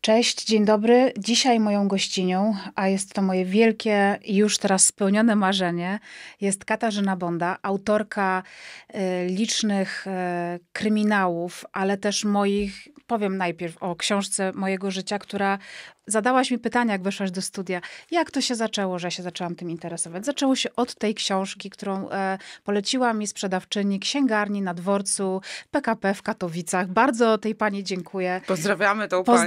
Cześć, dzień dobry. Dzisiaj moją gościnią, a jest to moje wielkie i już teraz spełnione marzenie, jest Katarzyna Bonda, autorka e, licznych e, kryminałów, ale też moich, powiem najpierw o książce mojego życia, która zadałaś mi pytanie, jak weszłaś do studia. Jak to się zaczęło, że ja się zaczęłam tym interesować? Zaczęło się od tej książki, którą e, poleciła mi sprzedawczyni księgarni na dworcu PKP w Katowicach. Bardzo tej pani dziękuję. Pozdrawiamy tą Pozdrawiamy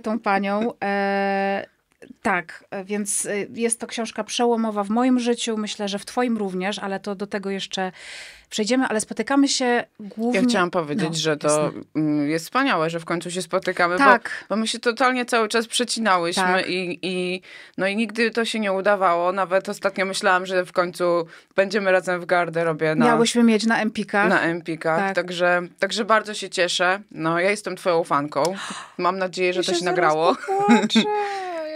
panią. Pozdrawiamy tą panią. E, tak, e, więc e, jest to książka przełomowa w moim życiu, myślę, że w twoim również, ale to do tego jeszcze przejdziemy, ale spotykamy się głównie... Ja chciałam powiedzieć, no, że to jasne. Mm, jest wspaniałe, że w końcu się spotykamy, tak. bo, bo my się totalnie cały czas przecinałyśmy tak. i, i, no i nigdy to się nie udawało. Nawet ostatnio myślałam, że w końcu będziemy razem w garderobie. Na, Miałyśmy mieć na Empikach. Na Empikach, tak. także, także bardzo się cieszę. No, ja jestem twoją fanką. Mam nadzieję, że ja to się nagrało.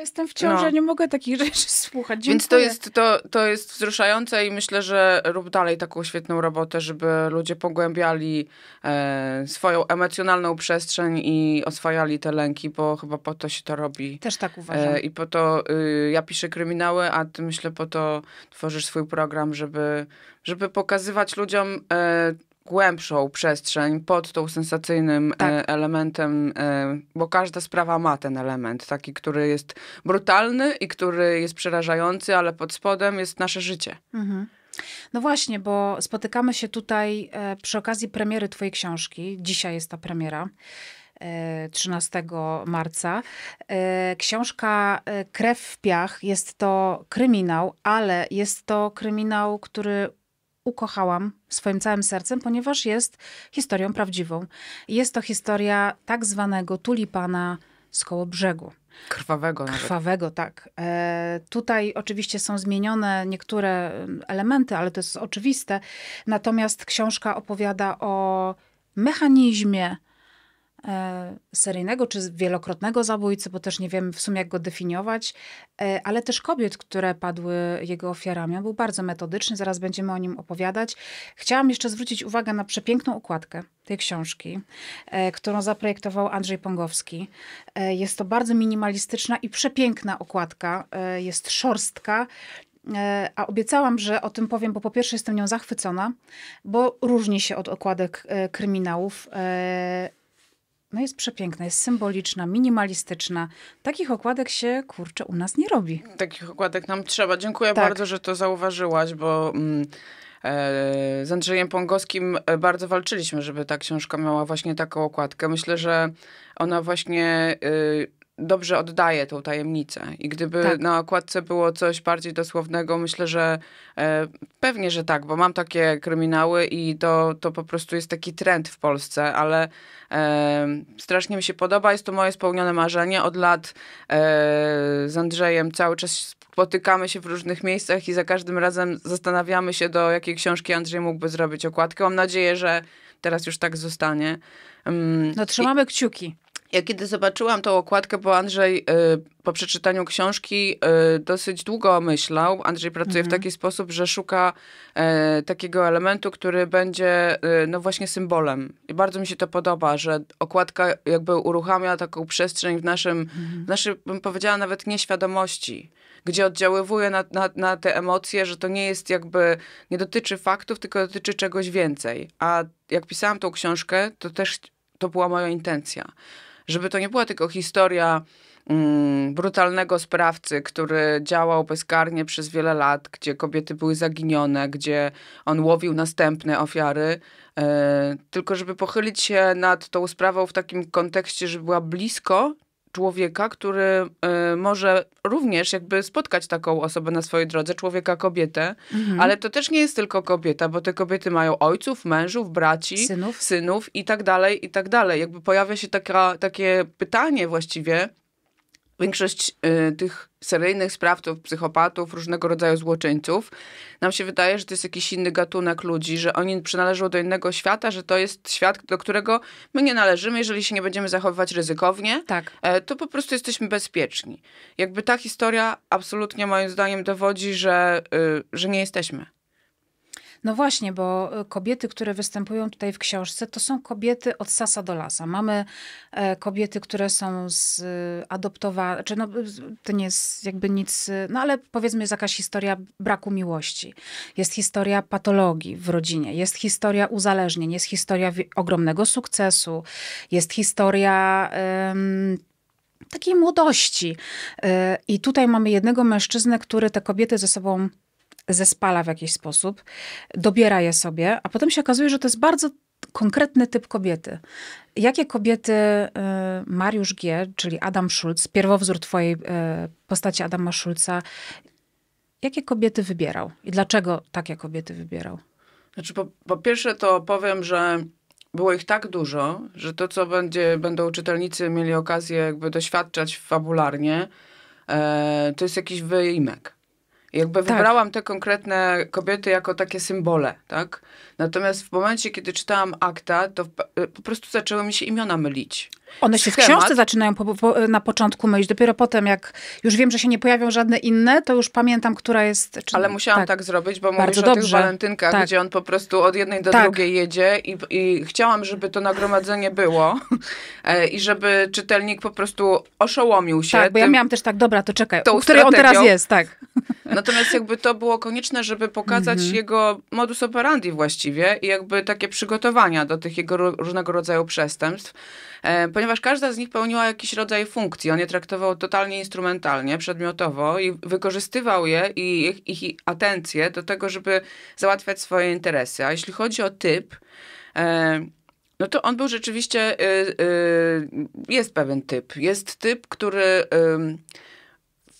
jestem w ciąży, no. nie mogę takich rzeczy słuchać. Dziękuję. Więc to jest, to, to jest wzruszające i myślę, że rób dalej taką świetną robotę, żeby ludzie pogłębiali e, swoją emocjonalną przestrzeń i oswajali te lęki, bo chyba po to się to robi. Też tak uważam. E, I po to y, ja piszę kryminały, a ty myślę po to tworzysz swój program, żeby, żeby pokazywać ludziom... E, głębszą przestrzeń pod tą sensacyjnym e, tak. elementem, e, bo każda sprawa ma ten element, taki, który jest brutalny i który jest przerażający, ale pod spodem jest nasze życie. Mhm. No właśnie, bo spotykamy się tutaj e, przy okazji premiery Twojej książki. Dzisiaj jest ta premiera. 13 marca. Książka Krew w Piach jest to kryminał, ale jest to kryminał, który ukochałam swoim całym sercem, ponieważ jest historią prawdziwą. Jest to historia tak zwanego tulipana z koło brzegu. Krwawego. Nawet. Krwawego, tak. E, tutaj oczywiście są zmienione niektóre elementy, ale to jest oczywiste. Natomiast książka opowiada o mechanizmie E, seryjnego czy wielokrotnego zabójcy, bo też nie wiem w sumie jak go definiować, e, ale też kobiet, które padły jego ofiarami. On był bardzo metodyczny, zaraz będziemy o nim opowiadać. Chciałam jeszcze zwrócić uwagę na przepiękną okładkę tej książki, e, którą zaprojektował Andrzej Pongowski. Jest to bardzo minimalistyczna i przepiękna okładka. Jest szorstka, a obiecałam, że o tym powiem, bo po pierwsze jestem nią zachwycona, bo różni się od okładek kryminałów, no jest przepiękna, jest symboliczna, minimalistyczna. Takich okładek się, kurczę, u nas nie robi. Takich okładek nam trzeba. Dziękuję tak. bardzo, że to zauważyłaś, bo... Mm, e, z Andrzejem Pongowskim e, bardzo walczyliśmy, żeby ta książka miała właśnie taką okładkę. Myślę, że ona właśnie y, dobrze oddaje tą tajemnicę. I gdyby tak. na okładce było coś bardziej dosłownego, myślę, że e, pewnie, że tak, bo mam takie kryminały i to, to po prostu jest taki trend w Polsce, ale e, strasznie mi się podoba. Jest to moje spełnione marzenie. Od lat e, z Andrzejem cały czas spotykamy się w różnych miejscach i za każdym razem zastanawiamy się, do jakiej książki Andrzej mógłby zrobić okładkę. Mam nadzieję, że teraz już tak zostanie. Mm, no trzymamy i... kciuki. Ja kiedy zobaczyłam tą okładkę, bo Andrzej y, po przeczytaniu książki y, dosyć długo myślał. Andrzej pracuje mhm. w taki sposób, że szuka y, takiego elementu, który będzie y, no właśnie symbolem. I bardzo mi się to podoba, że okładka jakby uruchamia taką przestrzeń w naszym, mhm. w naszym bym powiedziała nawet nieświadomości gdzie oddziaływuje na, na, na, te emocje, że to nie jest jakby, nie dotyczy faktów, tylko dotyczy czegoś więcej. A jak pisałam tą książkę, to też to była moja intencja żeby to nie była tylko historia mm, brutalnego sprawcy, który działał bezkarnie przez wiele lat, gdzie kobiety były zaginione, gdzie on łowił następne ofiary, e, tylko żeby pochylić się nad tą sprawą w takim kontekście, żeby była blisko człowieka, który y, może również jakby spotkać taką osobę na swojej drodze, człowieka, kobietę, mhm. ale to też nie jest tylko kobieta, bo te kobiety mają ojców, mężów, braci, synów, synów i tak dalej, i tak dalej. Jakby pojawia się taka, takie pytanie właściwie, większość y, tych seryjnych sprawców, psychopatów, różnego rodzaju złoczyńców, nam się wydaje, że to jest jakiś inny gatunek ludzi, że oni przynależą do innego świata, że to jest świat, do którego my nie należymy, jeżeli się nie będziemy zachowywać ryzykownie, tak. y, to po prostu jesteśmy bezpieczni. Jakby ta historia absolutnie moim zdaniem dowodzi, że, y, że nie jesteśmy. No właśnie, bo e, kobiety, które występują tutaj w książce, to są kobiety od sasa do lasa. Mamy e, kobiety, które są e, adoptowane, czy no, to nie jest jakby nic, no ale powiedzmy jest jakaś historia braku miłości. Jest historia patologii w rodzinie, jest historia uzależnień, jest historia ogromnego sukcesu, jest historia... Um, takiej młodości. I tutaj mamy jednego mężczyznę, który te kobiety ze sobą zespala w jakiś sposób, dobiera je sobie, a potem się okazuje, że to jest bardzo konkretny typ kobiety. Jakie kobiety y, Mariusz G., czyli Adam Schulz, pierwowzór twojej y, postaci Adama Schulza, jakie kobiety wybierał i dlaczego takie kobiety wybierał? Znaczy, po, po pierwsze to powiem, że było ich tak dużo, że to, co będzie, będą czytelnicy mieli okazję jakby doświadczać fabularnie, e, to jest jakiś wyimek. Jakby tak. wybrałam te konkretne kobiety jako takie symbole, tak? Natomiast w momencie, kiedy czytałam akta, to po prostu zaczęły mi się imiona mylić. One się schemat. w książce zaczynają po, po, na początku myśleć. Dopiero potem, jak już wiem, że się nie pojawią żadne inne, to już pamiętam, która jest... Czy... Ale musiałam tak, tak zrobić, bo Bardzo mówisz dobrze. o tych walentynkach, tak. gdzie on po prostu od jednej do tak. drugiej jedzie i, i, chciałam, żeby to nagromadzenie było e, i żeby czytelnik po prostu oszołomił się. Tak, bo ja miałam też tak, dobra, to czekaj, To, u której on teraz jest, tak. Natomiast jakby to było konieczne, żeby pokazać mm -hmm. jego modus operandi właściwie i jakby takie przygotowania do tych jego różnego rodzaju przestępstw. E, ponieważ każda z nich pełniła jakiś rodzaj funkcji. On je traktował totalnie instrumentalnie, przedmiotowo i wykorzystywał je i ich, ich atencję do tego, żeby załatwiać swoje interesy. A jeśli chodzi o typ, e, no to on był rzeczywiście, y, y, jest pewien typ. Jest typ, który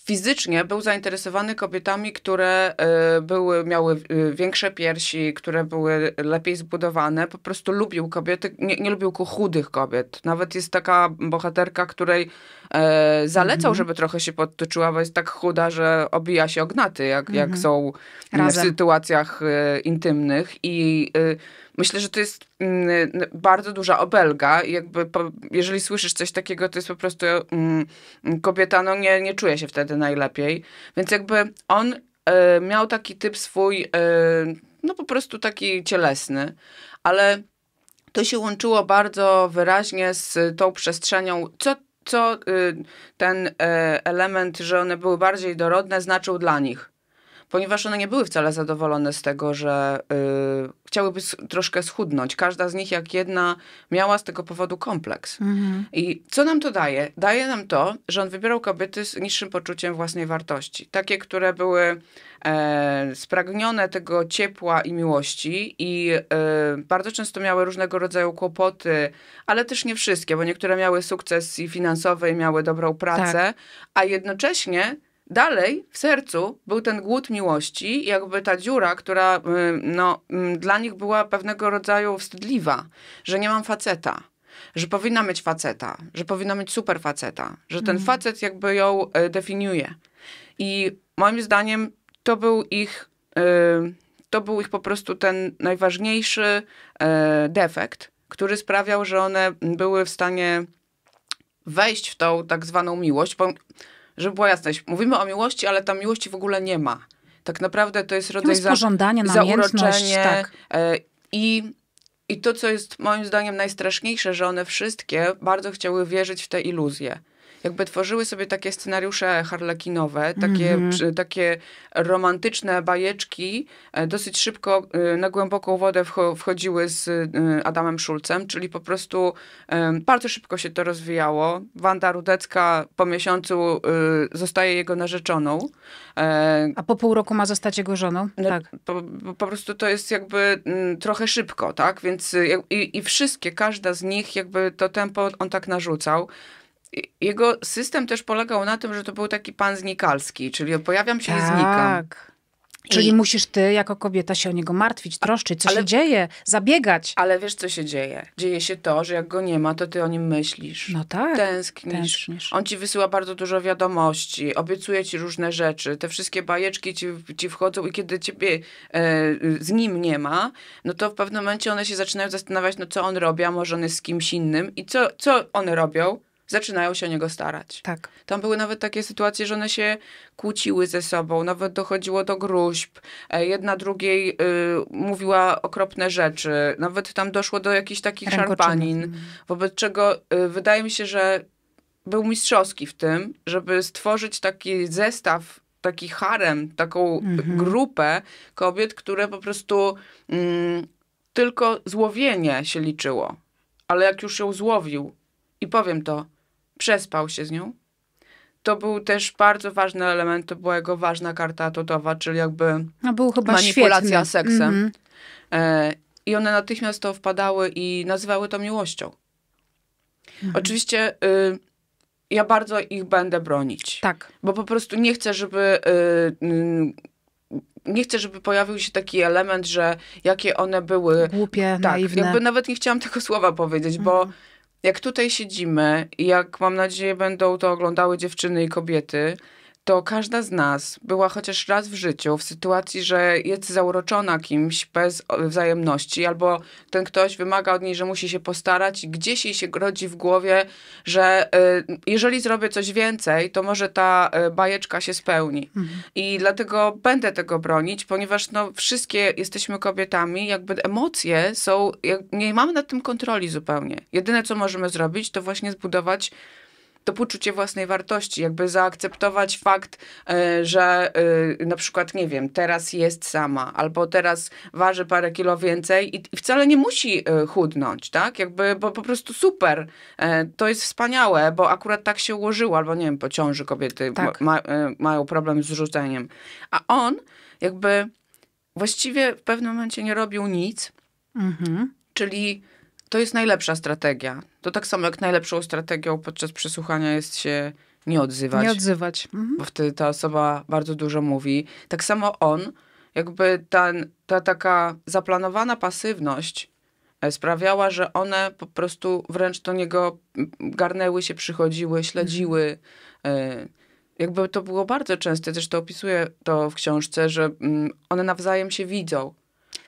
fizycznie był zainteresowany kobietami, które e, były, miały e, większe piersi, które były lepiej zbudowane. Po prostu lubił kobiety, nie, nie lubił chudych kobiet. Nawet jest taka bohaterka, której e, zalecał, mhm. żeby trochę się podtyczyła, bo jest tak chuda, że obija się ognaty, jak, mhm. jak są Razem. w sytuacjach e, intymnych. I e, Myślę, że to jest mm, bardzo duża obelga. Jakby po, jeżeli słyszysz coś takiego, to jest po prostu mm, kobieta no, nie, nie czuje się wtedy najlepiej. Więc jakby on y, miał taki typ swój, y, no po prostu taki cielesny, ale to się łączyło bardzo wyraźnie z tą przestrzenią, co co y, ten e, element, że one były bardziej dorodne, znaczył dla nich ponieważ one nie były wcale zadowolone z tego, że y, chciałyby troszkę schudnąć. Każda z nich, jak jedna, miała z tego powodu kompleks. Mhm. I co nam to daje? Daje nam to, że on wybierał kobiety z niższym poczuciem własnej wartości. Takie, które były e, spragnione tego ciepła i miłości i e, bardzo często miały różnego rodzaju kłopoty, ale też nie wszystkie, bo niektóre miały sukces i finansowy i miały dobrą pracę, tak. a jednocześnie Dalej w sercu był ten głód miłości, jakby ta dziura, która y, no, mm, dla nich była pewnego rodzaju wstydliwa, że nie mam faceta, że powinna mieć faceta, że powinna mieć super faceta, że ten mhm. facet jakby ją y, definiuje. I moim zdaniem to był ich, y, to był ich po prostu ten najważniejszy defekt, który sprawiał, że one były w stanie wejść w tą tak zwaną miłość. Bo żeby była jasność, mówimy o miłości, ale tam miłości w ogóle nie ma. Tak naprawdę to jest rodzaj za, zauroczenie. Tak. E, I, I to, co jest moim zdaniem najstraszniejsze, że one wszystkie bardzo chciały wierzyć w te iluzje jakby tworzyły sobie takie scenariusze harlekinowe, takie, mm -hmm. takie romantyczne bajeczki, e, dosyć szybko e, na głęboką wodę wchodziły z e, Adamem Szulcem, czyli po prostu bardzo szybko się to rozwijało. Wanda Rudecka po miesiącu zostaje jego narzeczoną. A po pół roku ma zostać jego żoną? No, tak. Po, po, prostu to jest jakby mm, trochę szybko, tak? Więc i, i wszystkie, każda z nich jakby to tempo on tak narzucał jego system też polegał na tym, że to był taki pan znikalski, czyli pojawiam się tak. i znikam. Tak. Czyli I... musisz ty, jako kobieta, się o niego martwić, troszczyć, co ale, się dzieje, zabiegać. Ale wiesz, co się dzieje? Dzieje się to, że jak go nie ma, to ty o nim myślisz. No tak. Tęsknisz. tęsknisz. On ci wysyła bardzo dużo wiadomości, obiecuje ci różne rzeczy, te wszystkie bajeczki ci, ci wchodzą i kiedy ciebie e, z nim nie ma, no to w pewnym momencie one się zaczynają zastanawiać, no co on robi, a może on jest z kimś innym i co, co one robią? zaczynają się o niego starać. Tak. Tam były nawet takie sytuacje, że one się kłóciły ze sobą, nawet dochodziło do gruźb. E, jedna drugiej y, mówiła okropne rzeczy, nawet tam doszło do jakichś takich szarpanin, mhm. wobec czego y, wydaje mi się, że był mistrzowski w tym, żeby stworzyć taki zestaw taki harem, taką mhm. grupę kobiet, które po prostu mm, tylko złowienie się liczyło. Ale jak już ją złowił, i powiem to, przespał się z nią. To był też bardzo ważny element, to była jego ważna karta atutowa, czyli jakby no był chyba manipulacja świetny. seksem. Mm -hmm. e, I one natychmiast to wpadały i nazywały to miłością. Mhm. Oczywiście y, ja bardzo ich będę bronić. Tak. Bo po prostu nie chcę, żeby. Y, y, nie chcę, żeby pojawił się taki element, że jakie one były. Głupie, tak, naiwne. Jakby nawet nie chciałam tego słowa powiedzieć, bo mhm jak tutaj siedzimy i jak mam nadzieję będą to oglądały dziewczyny i kobiety, to każda z nas była chociaż raz w życiu w sytuacji, że jest zauroczona kimś bez wzajemności, albo ten ktoś wymaga od niej, że musi się postarać, i gdzieś jej się rodzi w głowie, że y, jeżeli zrobię coś więcej, to może ta y, bajeczka się spełni. Mhm. I dlatego będę tego bronić, ponieważ no, wszystkie jesteśmy kobietami, jakby emocje są, nie mamy nad tym kontroli zupełnie. Jedyne, co możemy zrobić, to właśnie zbudować to poczucie własnej wartości, jakby zaakceptować fakt, e, że e, na przykład, nie wiem, teraz jest sama, albo teraz waży parę kilo więcej i wcale nie musi e, chudnąć, tak? Jakby, bo po prostu super, to jest wspaniałe, bo akurat tak się ułożyło, albo nie wiem, po ciąży kobiety tak. ma, mają problem z rzuceniem. A on jakby właściwie w pewnym momencie nie robił nic, mhm. czyli to jest najlepsza strategia. To tak samo jak najlepszą strategią podczas przesłuchania jest się nie odzywać. Nie odzywać. Mhm. Bo wtedy ta osoba bardzo dużo mówi. Tak samo on, jakby ta, ta taka zaplanowana pasywność e, sprawiała, że one po prostu wręcz do niego garnęły się, przychodziły, śledziły. Mhm. Jakby to było bardzo częste, też to opisuję to w książce, że mm, one nawzajem się widzą.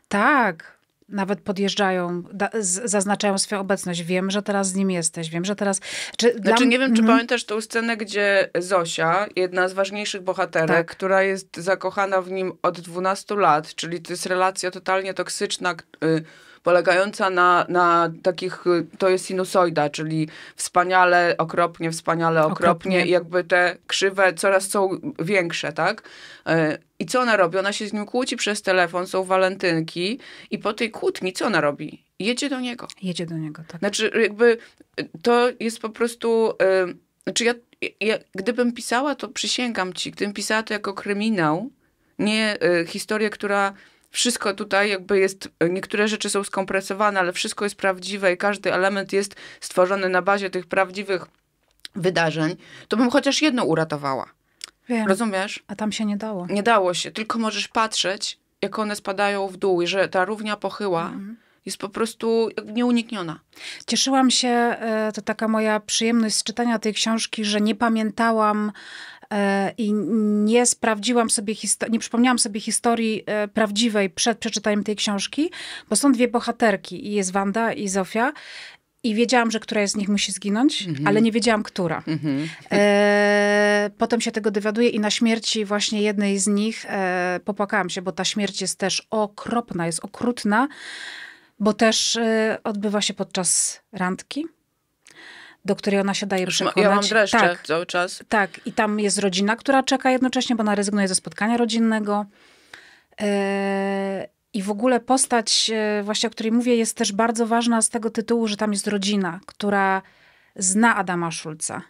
Tak, nawet podjeżdżają, da, z, zaznaczają swoją obecność. Wiem, że teraz z nim jesteś, wiem, że teraz... Czy znaczy dla... nie wiem, czy mm. pamiętasz tą scenę, gdzie Zosia, jedna z ważniejszych bohaterek, tak. która jest zakochana w nim od 12 lat, czyli to jest relacja totalnie toksyczna, y polegająca na, na takich, to jest sinusoida, czyli wspaniale, okropnie, wspaniale, okropnie, okropnie. i jakby te krzywe coraz są większe, tak? E, I co ona robi? Ona się z nim kłóci przez telefon, są walentynki i po tej kłótni co ona robi? Jedzie do niego. Jedzie do niego, tak. Znaczy jakby to jest po prostu... E, znaczy ja, ja, gdybym pisała, to przysięgam ci, gdybym pisała to jako kryminał, nie y, historię, która wszystko tutaj jakby jest, niektóre rzeczy są skompresowane, ale wszystko jest prawdziwe i każdy element jest stworzony na bazie tych prawdziwych wydarzeń, to bym chociaż jedno uratowała. Wiem. Rozumiesz? A tam się nie dało. Nie dało się, tylko możesz patrzeć, jak one spadają w dół i że ta równia pochyła mhm. jest po prostu nieunikniona. Cieszyłam się, e, to taka moja przyjemność z czytania tej książki, że nie pamiętałam E, i nie sprawdziłam sobie, nie przypomniałam sobie historii e, prawdziwej przed przeczytaniem tej książki, bo są dwie bohaterki i jest Wanda i Zofia. I wiedziałam, że któraś z nich musi zginąć, mm -hmm. ale nie wiedziałam, która. Mm -hmm. e, potem się tego dowiaduję i na śmierci właśnie jednej z nich e, popłakałam się, bo ta śmierć jest też okropna, jest okrutna, bo też e, odbywa się podczas randki do której ona się daje przekonać. Ja mam dreszcze tak, cały czas. Tak, i tam jest rodzina, która czeka jednocześnie, bo ona rezygnuje ze spotkania rodzinnego. E, I w ogóle postać, e, właśnie o której mówię, jest też bardzo ważna z tego tytułu, że tam jest rodzina, która zna Adama Szulca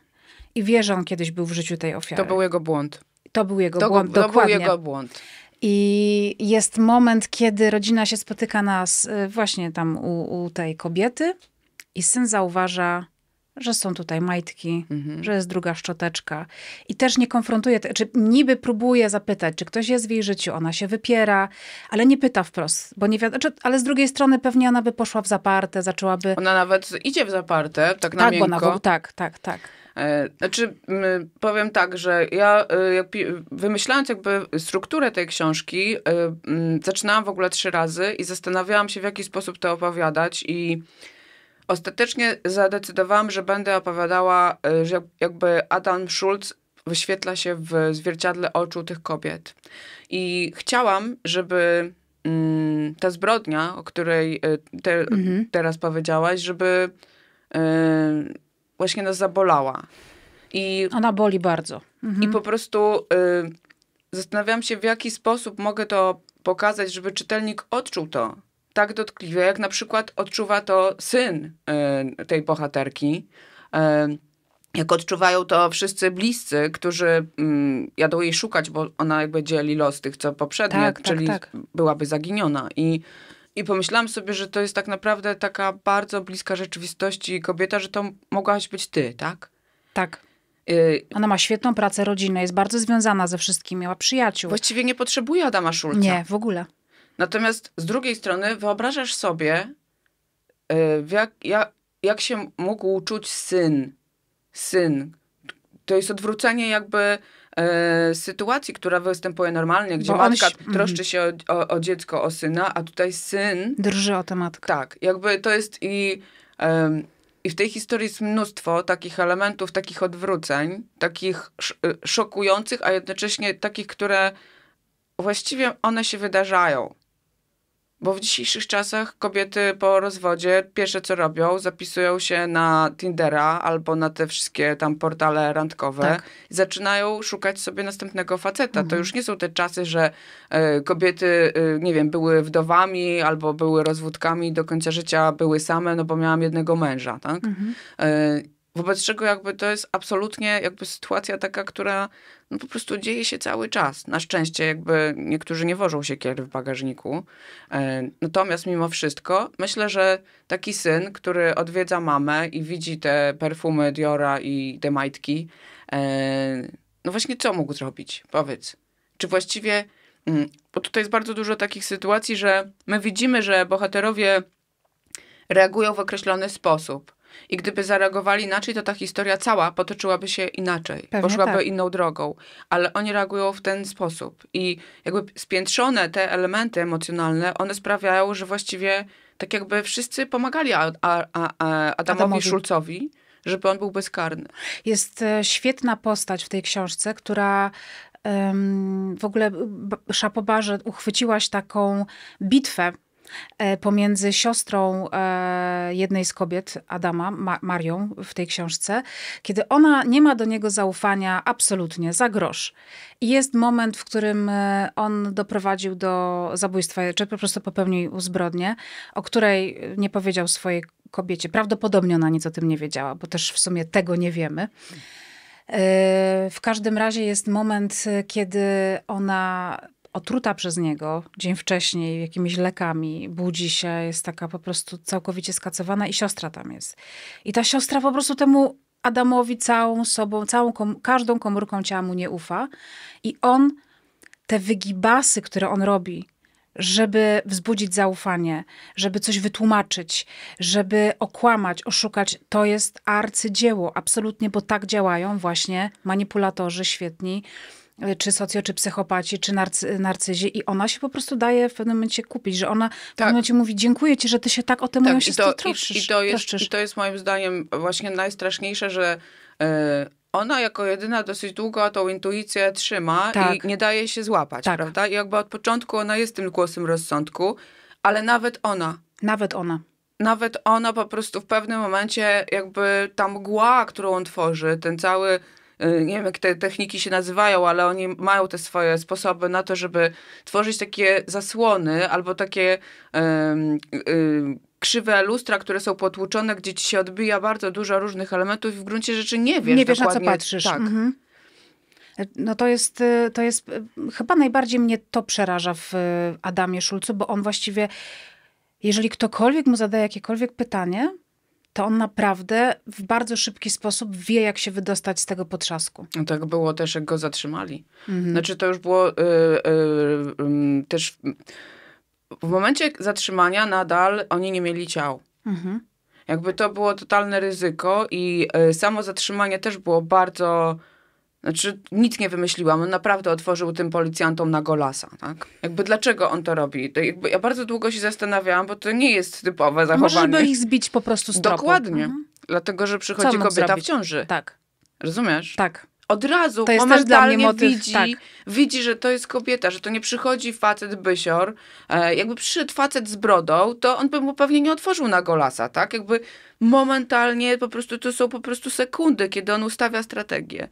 i wie, że on kiedyś był w życiu tej ofiary. To był jego błąd. To był jego to, błąd, to dokładnie. To był jego błąd. I jest moment, kiedy rodzina się spotyka nas e, właśnie tam u, u tej kobiety i syn zauważa że są tutaj majtki, mhm. że jest druga szczoteczka. I też nie konfrontuje, czy niby próbuje zapytać, czy ktoś jest w jej życiu, ona się wypiera, ale nie pyta wprost, bo nie wiadomo, czy, znaczy, ale z drugiej strony pewnie ona by poszła w zaparte, zaczęłaby... Ona nawet idzie w zaparte, tak na tak, miękko. Bo ona, tak, tak, tak. E, znaczy, powiem tak, że ja e, wymyślając jakby strukturę tej książki, e, zaczynałam w ogóle trzy razy i zastanawiałam się, w jaki sposób to opowiadać i Ostatecznie zadecydowałam, że będę opowiadała, y, że jakby Adam Schulz wyświetla się w zwierciadle oczu tych kobiet. I chciałam, żeby mm, ta zbrodnia, o której y, te, mhm. teraz powiedziałaś, żeby y, właśnie nas zabolała. I, Ona boli bardzo. Mhm. I po prostu zastanawiałam się, w jaki sposób mogę to pokazać, żeby czytelnik odczuł to tak dotkliwie, jak na przykład odczuwa to syn e, tej bohaterki e, jak odczuwają to wszyscy bliscy, którzy mm, jadą jej szukać, bo ona jakby dzieli los tych, co poprzednio, tak, tak, czyli tak, tak. byłaby zaginiona. I, I pomyślałam sobie, że to jest tak naprawdę taka bardzo bliska rzeczywistości kobieta, że to mogłaś być ty, tak? Tak. Y ona ma świetną pracę rodzinę, jest bardzo związana ze wszystkimi, ma przyjaciół. Właściwie nie potrzebuje Adama Szulca. Nie, w ogóle. Natomiast z drugiej strony wyobrażasz sobie, e, jak, jak, jak się mógł czuć syn. Syn. To jest odwrócenie jakby e, sytuacji, która występuje normalnie, gdzie Bo matka on... troszczy mhm. się o, o, o, dziecko, o syna, a tutaj syn... Drży o tę matkę. Tak. Jakby to jest i... E, i w tej historii jest mnóstwo takich elementów, takich odwróceń, takich e, szokujących, a jednocześnie takich, które właściwie one się wydarzają. Bo w dzisiejszych czasach kobiety po rozwodzie pierwsze co robią, zapisują się na Tindera albo na te wszystkie tam portale randkowe tak. i zaczynają szukać sobie następnego faceta. Mhm. To już nie są te czasy, że y, kobiety, y, nie wiem, były wdowami albo były rozwódkami do końca życia, były same, no bo miałam jednego męża, tak? Mhm. Y, Wobec czego jakby to jest absolutnie jakby sytuacja taka, która no po prostu dzieje się cały czas. Na szczęście jakby niektórzy nie wożą się kier w bagażniku. E, natomiast mimo wszystko myślę, że taki syn, który odwiedza mamę i widzi te perfumy Diora i te majtki, e, no właśnie co mógł zrobić? Powiedz. Czy właściwie, mm, bo tutaj jest bardzo dużo takich sytuacji, że my widzimy, że bohaterowie reagują w określony sposób – i gdyby zareagowali inaczej, to ta historia cała potoczyłaby się inaczej, Pewnie poszłaby tak. inną drogą. Ale oni reagują w ten sposób. I jakby spiętrzone te elementy emocjonalne, one sprawiają, że właściwie tak jakby wszyscy pomagali a, a, a Adamowi, Adamowi Szulcowi, żeby on był bezkarny. Jest e, świetna postać w tej książce, która w ogóle Szapobarze uchwyciłaś taką bitwę E, pomiędzy siostrą e, jednej z kobiet, Adama, Ma Marią w tej książce, kiedy ona nie ma do niego zaufania absolutnie, za grosz. I jest moment, w którym e, on doprowadził do zabójstwa, czy po prostu popełnił zbrodnię, o której nie powiedział swojej kobiecie. Prawdopodobnie ona nic o tym nie wiedziała, bo też w sumie tego nie wiemy. W każdym razie jest moment, kiedy ona otruta przez niego dzień wcześniej jakimiś lekami, budzi się, jest taka po prostu całkowicie skacowana i siostra tam jest. I ta siostra po prostu temu Adamowi całą sobą, całą kom każdą komórką ciała mu nie ufa. I on, te wygibasy, które on robi, żeby wzbudzić zaufanie, żeby coś wytłumaczyć, żeby okłamać, oszukać, to jest arcydzieło, absolutnie, bo tak działają właśnie manipulatorzy świetni, czy socjo, czy psychopaci, czy narcy, narcyzi i ona się po prostu daje w pewnym momencie kupić, że ona tak. w pewnym tak. momencie mówi dziękuję ci, że ty się tak o tym tak, siostrę troszczysz. I, to jest, I to jest moim zdaniem właśnie najstraszniejsze, że e, ona jako jedyna dosyć długo tą intuicję trzyma tak. i nie daje się złapać, tak. prawda? I jakby od początku ona jest tym głosem rozsądku, ale nawet ona. Nawet ona nawet ona po prostu w pewnym momencie, jakby ta mgła, którą on tworzy, ten cały Y, nie wiem jak te techniki się nazywają, ale oni mają te swoje sposoby na to, żeby tworzyć takie zasłony albo takie y, krzywe lustra, które są potłuczone, gdzie ci się odbija bardzo dużo różnych elementów i w gruncie rzeczy nie wiesz Nie wiesz dokładnie. na co patrzysz. Tak. Mhm. No to jest, y, to jest, chyba najbardziej mnie to przeraża w Adamie Szulcu, bo on właściwie, jeżeli ktokolwiek mu zadaje jakiekolwiek pytanie, to on naprawdę w bardzo szybki sposób wie, jak się wydostać z tego potrzasku. No tak było też, jak go zatrzymali. Mhm. Znaczy, to już było y, y, y, też. W momencie zatrzymania nadal oni nie mieli ciał. Mhm. Jakby to było totalne ryzyko, i y, samo zatrzymanie też było bardzo znaczy, nic nie wymyśliłam. On naprawdę otworzył tym policjantom na golasa, tak? Jakby dlaczego on to robi? To jakby, ja bardzo długo się zastanawiałam, bo to nie jest typowe zachowanie. może by ich zbić po prostu z tropu. Dokładnie. Mhm. Dlatego, że przychodzi kobieta zrobić? w ciąży. Tak. Rozumiesz? Tak. Od razu to jest dla mnie motyw, widzi, tak. widzi, że to jest kobieta, że to nie przychodzi facet bysior. E, jakby przyszedł facet z brodą, to on by mu pewnie nie otworzył na golasa, tak? Jakby momentalnie po prostu to są po prostu sekundy, kiedy on ustawia strategię.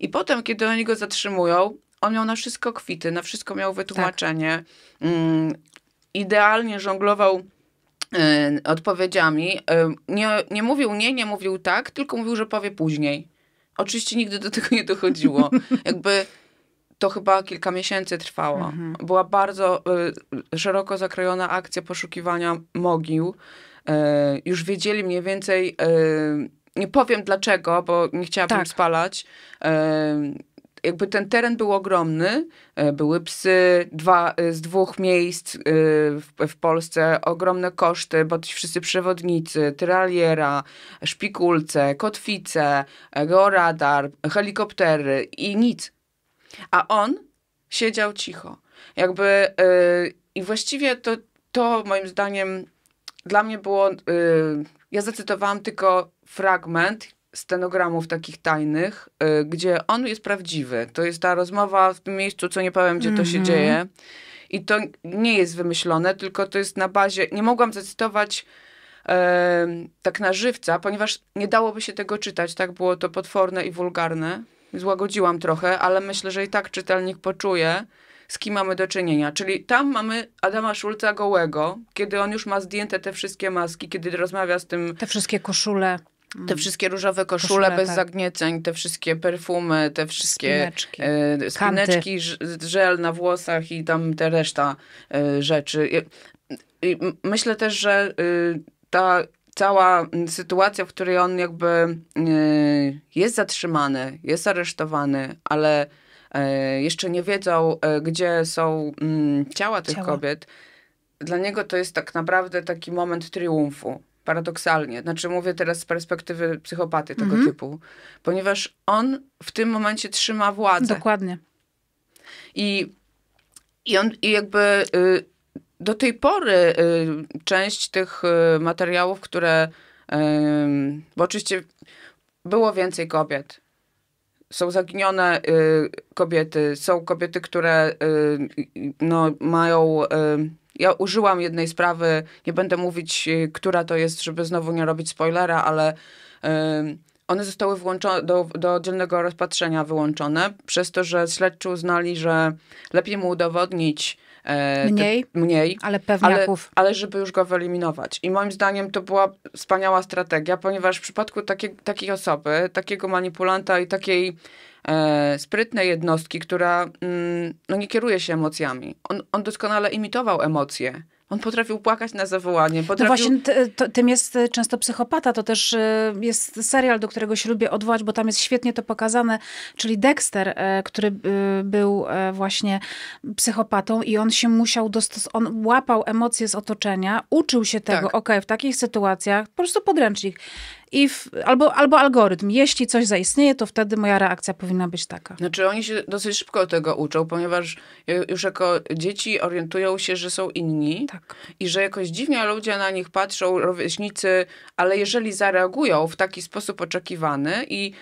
I potem, kiedy oni go zatrzymują, on miał na wszystko kwity, na wszystko miał wytłumaczenie. Tak. Mm, idealnie żonglował y, odpowiedziami. Y, nie, nie mówił nie, nie mówił tak, tylko mówił, że powie później. Oczywiście nigdy do tego nie dochodziło. Jakby to chyba kilka miesięcy trwało. Mhm. Była bardzo y, szeroko zakrojona akcja poszukiwania mogił. już wiedzieli mniej więcej nie powiem dlaczego, bo nie chciałabym tak. spalać. Jakby ten teren był ogromny, e, były psy dwa, e, z dwóch miejsc e, w, w Polsce, ogromne koszty, bo ci wszyscy przewodnicy, tyraliera, szpikulce, kotwice, georadar, helikoptery i nic. A on siedział cicho. Jakby yy, i właściwie to, to moim zdaniem dla mnie było yy, ja zacytowałam tylko fragment stenogramów takich tajnych, y, gdzie on jest prawdziwy. To jest ta rozmowa w tym miejscu, co nie powiem, gdzie mm -hmm. to się mhm. dzieje. I to nie jest wymyślone, tylko to jest na bazie. Nie mogłam zacytować y, tak na żywca, ponieważ nie dałoby się tego czytać. Tak było to potworne i wulgarne. Złagodziłam trochę, ale myślę, że i tak czytelnik poczuje, z kim mamy do czynienia. Czyli tam mamy Adama Szulca gołego, kiedy on już ma zdjęte te wszystkie maski, kiedy rozmawia z tym... Te wszystkie koszule. Te mm. wszystkie różowe koszule, koszule bez tak. zagnieceń, te wszystkie perfumy, te wszystkie spineczki, e, żel na włosach i tam te reszta e, rzeczy. I, i myślę też, że y, ta cała sytuacja, w której on jakby y, jest zatrzymany, jest aresztowany, ale E, jeszcze nie wiedzą, e, gdzie są mm, ciała tych ciała. kobiet, dla niego to jest tak naprawdę taki moment triumfu. Paradoksalnie, znaczy mówię teraz z perspektywy psychopaty tego mhm. typu, ponieważ on w tym momencie trzyma władzę. Dokładnie. I, i on i jakby y, do tej pory y, część tych y, materiałów, które. bo oczywiście było więcej kobiet, są zaginione y, kobiety, są kobiety, które y, no, mają. Y, ja użyłam jednej sprawy, nie będę mówić, y, która to jest, żeby znowu nie robić spoilera, ale y, one zostały włączone do, do dzielnego rozpatrzenia wyłączone, przez to, że śledczy uznali, że lepiej mu udowodnić Mniej, te, mniej ale pewniaków. Ale, ale żeby już go wyeliminować. I moim zdaniem to była wspaniała strategia, ponieważ w przypadku takie, takiej osoby, takiego manipulanta i takiej e, sprytnej jednostki, która mm, no nie kieruje się emocjami. On, on doskonale imitował emocje on potrafił płakać na zawołanie. No potrafił... No właśnie, to, tym jest e, często psychopata. To też e, jest serial, do którego się lubię odwołać, bo tam jest świetnie to pokazane, czyli Dexter, e, który był właśnie psychopatą i on się musiał dostos... On łapał emocje z otoczenia, uczył się tego, tak. okej, okay, w takich sytuacjach, po prostu podręcznik i w, albo, albo algorytm. Jeśli coś zaistnieje, to wtedy moja reakcja powinna być taka. Znaczy oni się dosyć szybko tego uczą, ponieważ już jako dzieci orientują się, że są inni tak. i że jakoś dziwnie ludzie na nich patrzą, rówieśnicy, ale jeżeli zareagują w taki sposób oczekiwany i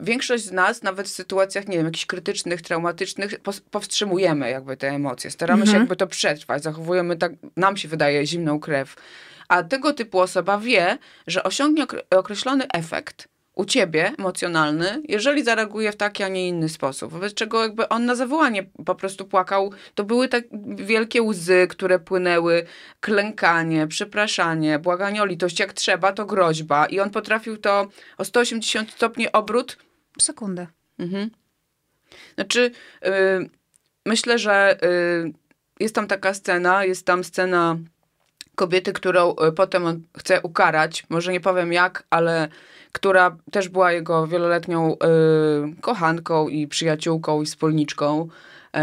większość z nas nawet w sytuacjach, nie wiem, jakichś krytycznych, traumatycznych, powstrzymujemy jakby te emocje. Staramy mhm. się jakby to przetrwać, zachowujemy tak, nam się wydaje, zimną krew a tego typu osoba wie, że osiągnie określony efekt u ciebie emocjonalny, jeżeli zareaguje w taki, a nie inny sposób. Wobec czego jakby on na zawołanie po prostu płakał. To były tak wielkie łzy, które płynęły, klękanie, przepraszanie, błaganie o litość. Jak trzeba, to groźba. I on potrafił to o 180 stopni obrót. Sekundę. Mhm. Znaczy, yy, myślę, że yy, jest tam taka scena, jest tam scena kobiety, którą e, potem chce ukarać, może nie powiem jak, ale która też była jego wieloletnią y, kochanką i przyjaciółką i wspólniczką, y,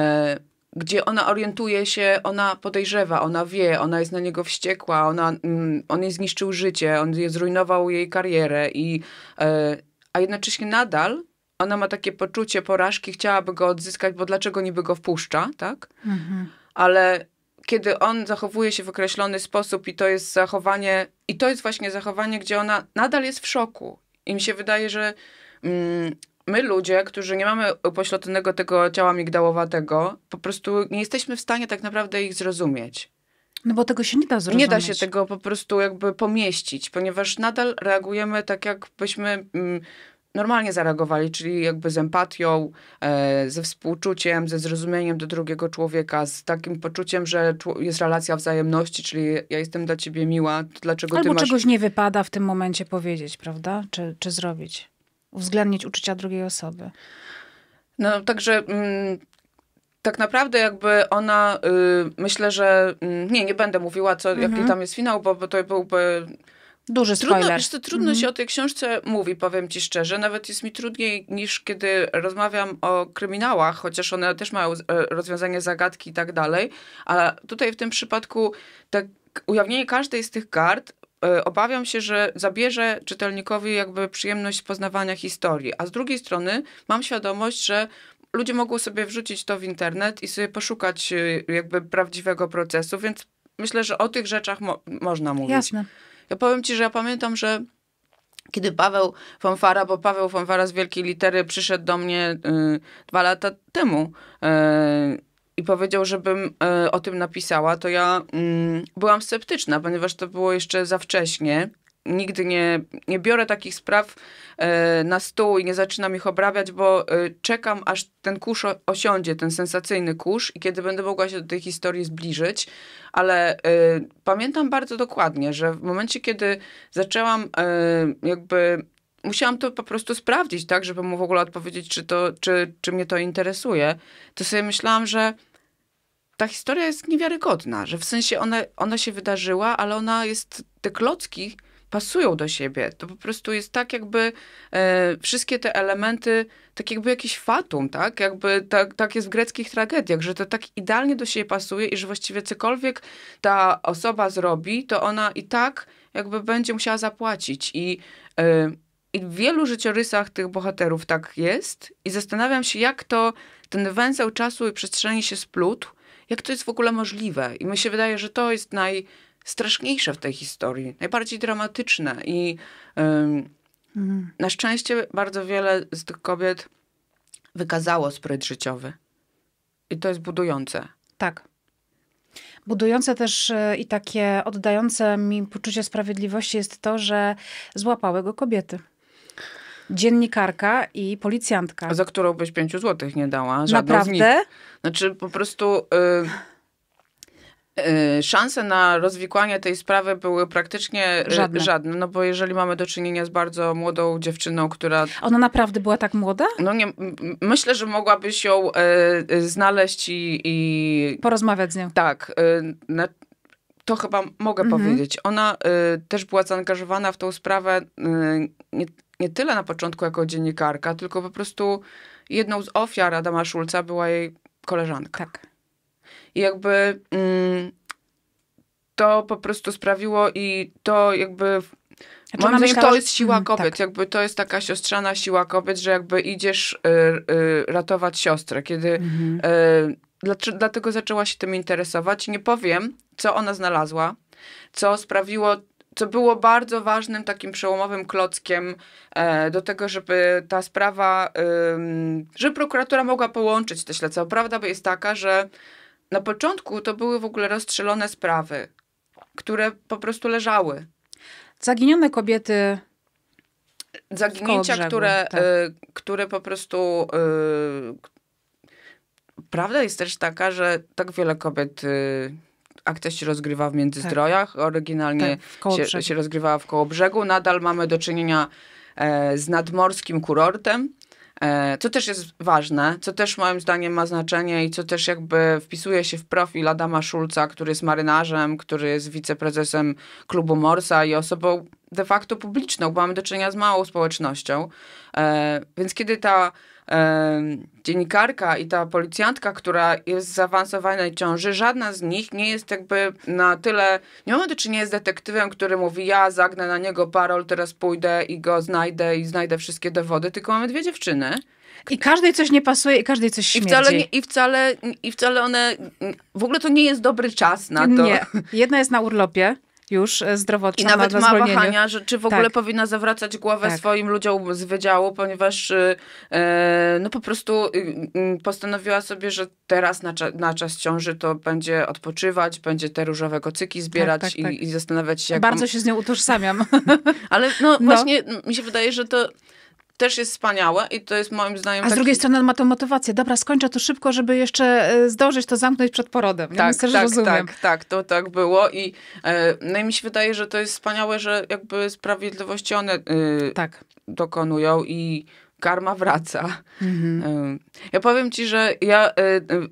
gdzie ona orientuje się, ona podejrzewa, ona wie, ona jest na niego wściekła, ona, mm, on jej zniszczył życie, on je zrujnował jej karierę i y, a jednocześnie nadal ona ma takie poczucie porażki, chciałaby go odzyskać, bo dlaczego niby go wpuszcza, tak? Mhm. Ale kiedy on zachowuje się w określony sposób i to jest zachowanie, i to jest właśnie zachowanie, gdzie ona nadal jest w szoku. I mi się wydaje, że mm, my ludzie, którzy nie mamy upośledzonego tego ciała migdałowatego, po prostu nie jesteśmy w stanie tak naprawdę ich zrozumieć. No bo tego się nie da zrozumieć. Nie da się tego po prostu jakby pomieścić, ponieważ nadal reagujemy tak, jakbyśmy mm, normalnie zareagowali, czyli jakby z empatią, e, ze współczuciem, ze zrozumieniem do drugiego człowieka, z takim poczuciem, że jest relacja wzajemności, czyli ja jestem dla ciebie miła, dlaczego Albo ty masz... czegoś nie wypada w tym momencie powiedzieć, prawda? Czy, czy zrobić. Uwzględnić uczucia drugiej osoby. No, także mm, tak naprawdę jakby ona, y, myślę, że y, nie, nie będę mówiła, co, mhm. jaki tam jest finał, bo, bo to byłby Duży spoiler. Trudno, to mhm. trudno się o tej książce mówi, powiem ci szczerze. Nawet jest mi trudniej niż kiedy rozmawiam o kryminałach, chociaż one też mają e, rozwiązanie zagadki i tak dalej. Ale tutaj w tym przypadku tak ujawnienie każdej z tych kart e, obawiam się, że zabierze czytelnikowi jakby przyjemność poznawania historii. A z drugiej strony mam świadomość, że ludzie mogą sobie wrzucić to w internet i sobie poszukać e, jakby prawdziwego procesu, więc myślę, że o tych rzeczach mo- można mówić. Jasne. Ja powiem ci, że ja pamiętam, że kiedy Paweł Fonfara, bo Paweł Fonfara z wielkiej litery przyszedł do mnie y, dwa lata temu y, i powiedział, żebym y, o tym napisała, to ja mm, byłam sceptyczna, ponieważ to było jeszcze za wcześnie nigdy nie, nie biorę takich spraw e, na stół i nie zaczynam ich obrabiać, bo e, czekam, aż ten kurz osiądzie, ten sensacyjny kurz i kiedy będę mogła się do tej historii zbliżyć, ale e, pamiętam bardzo dokładnie, że w momencie, kiedy zaczęłam jakby musiałam to po prostu sprawdzić, tak, żeby mu w ogóle odpowiedzieć, czy, to, czy, czy mnie to interesuje, to sobie myślałam, że ta historia jest niewiarygodna, że w sensie ona, ona się wydarzyła, ale ona jest, te klocki pasują do siebie. To po prostu jest tak, jakby e, wszystkie te elementy, tak jakby jakiś fatum, tak? Jakby tak, tak jest w greckich tragediach, że to tak idealnie do siebie pasuje i że właściwie cokolwiek ta osoba zrobi, to ona i tak jakby będzie musiała zapłacić. I, e, i w wielu życiorysach tych bohaterów tak jest. I zastanawiam się, jak to ten węzeł czasu i przestrzeni się splótł, jak to jest w ogóle możliwe. I mi się wydaje, że to jest naj straszniejsze w tej historii, najbardziej dramatyczne. I mhm. na szczęście bardzo wiele z tych kobiet wykazało spryt życiowy. I to jest budujące. Tak. Budujące też e, i takie oddające mi poczucie sprawiedliwości jest to, że złapały go kobiety. Dziennikarka i policjantka. Za którą byś pięciu złotych nie dała. Naprawdę? Z nich. Znaczy po prostu... Yy Y, szanse na rozwikłanie tej sprawy były praktycznie y, żadne. żadne. no bo jeżeli mamy do czynienia z bardzo młodą dziewczyną, która... Ona naprawdę była tak młoda? No nie, myślę, że mogłabyś ją e, znaleźć i, i... Porozmawiać z nią. Tak. E, na, to chyba mogę mhm. powiedzieć. Ona też była zaangażowana w tą sprawę nie, nie, tyle na początku jako dziennikarka, tylko po prostu jedną z ofiar Adama Szulca była jej koleżanka. Tak. I jakby mm, to po prostu sprawiło i to jakby znaczy Mam wrażenie, to jest siła mm, kobiet, tak. jakby to jest taka siostrzana siła kobiet, że jakby idziesz y, y, ratować siostrę, kiedy mhm. y, dlatego zaczęła się tym interesować. Nie powiem, co ona znalazła, co sprawiło, co było bardzo ważnym takim przełomowym klockiem e, do tego, żeby ta sprawa, że prokuratura mogła połączyć te śledztwa. Prawda jest taka, że na początku to były w ogóle rozstrzelone sprawy, które po prostu leżały. Zaginione kobiety. Zaginięcia, brzegu, które, tak. y, które po prostu. Y, prawda jest też taka, że tak wiele kobiet. Y, akcja się rozgrywa w Międzyzdrojach, tak. oryginalnie tak, się, się, rozgrywała w Brzegu. Nadal mamy do czynienia e, z nadmorskim kurortem, E, co też jest ważne, co też moim zdaniem ma znaczenie i co też jakby wpisuje się w profil Adama Szulca, który jest marynarzem, który jest wiceprezesem klubu Morsa i osobą de facto publiczną, bo mamy do czynienia z małą społecznością. E, więc kiedy ta dziennikarka i ta policjantka, która jest w zaawansowanej ciąży, żadna z nich nie jest jakby na tyle, nie mamy do czynienia z detektywem, który mówi, ja zagnę na niego parol, teraz pójdę i go znajdę i znajdę wszystkie dowody, tylko mamy dwie dziewczyny. I każdej coś nie pasuje i każdej coś śmierdzi. I wcale, nie, i, wcale, I wcale one... W ogóle to nie jest dobry czas na to. Nie. Jedna jest na urlopie, już zdrowotna. E, I nawet ma wahania, że czy w ogóle tak. powinna zawracać głowę tak. swoim ludziom z wydziału, ponieważ y, e, no po prostu y, y, postanowiła sobie, że teraz na, na, czas ciąży to będzie odpoczywać, będzie te różowe kocyki tak, zbierać tak, i, tak. i, zastanawiać się, jak... Bardzo się z nią utożsamiam. Ale no, no. właśnie mi się wydaje, że to też jest wspaniałe i to jest moim zdaniem. A z drugiej strony ma tą motywację. Dobra, skończę to szybko, żeby jeszcze e, zdążyć to zamknąć przed porodem. Ja tak, myślę, tak, tak, tak, to tak było. I, e, no i mi się wydaje, że to jest wspaniałe, że jakby sprawiedliwości one y, tak. dokonują i karma wraca. Mhm. Ja powiem ci, że ja, e,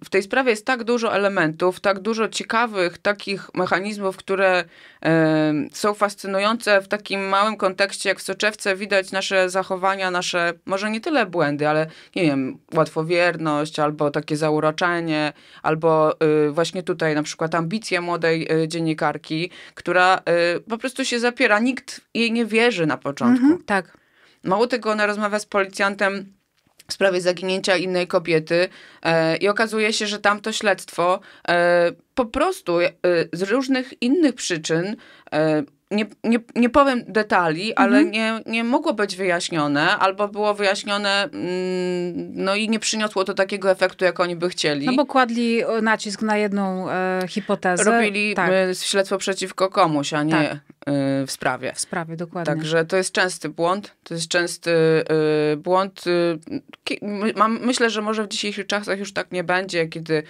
w tej sprawie jest tak dużo elementów, tak dużo ciekawych takich mechanizmów, które są fascynujące w takim małym kontekście, jak w soczewce widać nasze zachowania, nasze może nie tyle błędy, ale nie wiem, łatwowierność albo takie zauroczenie, albo y, właśnie tutaj na przykład ambicje młodej y, dziennikarki, która y, po prostu się zapiera. Nikt jej nie wierzy na początku. Mhm, tak. Mało tego, ona rozmawia z policjantem w sprawie zaginięcia innej kobiety e, i okazuje się, że tamto śledztwo e, po prostu e, z różnych innych przyczyn e, nie, nie, nie powiem detali, ale mhm. nie, nie mogło być wyjaśnione, albo było wyjaśnione, mm, no i nie przyniosło to takiego efektu, jak oni by chcieli. No bo kładli nacisk na jedną e, hipotezę. Robili tak. E, śledztwo przeciwko komuś, a nie tak. Y, w sprawie. W sprawie, dokładnie. Także to jest częsty błąd. To jest częsty y, błąd. Y, mam, myślę, że może w dzisiejszych czasach już tak nie będzie, kiedy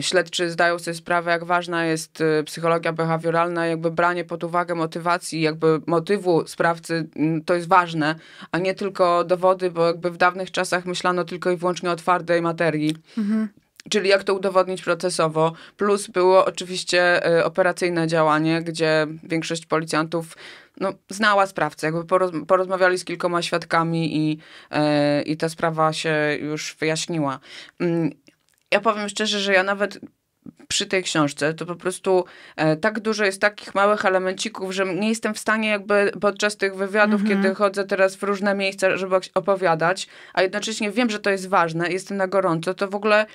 śledczy zdają sobie sprawę, jak ważna jest psychologia behawioralna, jakby branie pod uwagę motywacji, jakby motywu sprawcy, mm, to jest ważne, a nie tylko dowody, bo jakby w dawnych czasach myślano tylko i wyłącznie o twardej materii. Mhm czyli jak to udowodnić procesowo. Plus było oczywiście y, operacyjne działanie, gdzie większość policjantów no, znała sprawcę, jakby poroz porozmawiali z kilkoma świadkami i, y, i ta sprawa się już wyjaśniła. Mm, ja powiem szczerze, że ja nawet przy tej książce, to po prostu e, tak dużo jest takich małych elemencików, że nie jestem w stanie jakby podczas tych wywiadów, mm -hmm. kiedy chodzę teraz w różne miejsca, żeby opowiadać, a jednocześnie wiem, że to jest ważne, jestem na gorąco, to w ogóle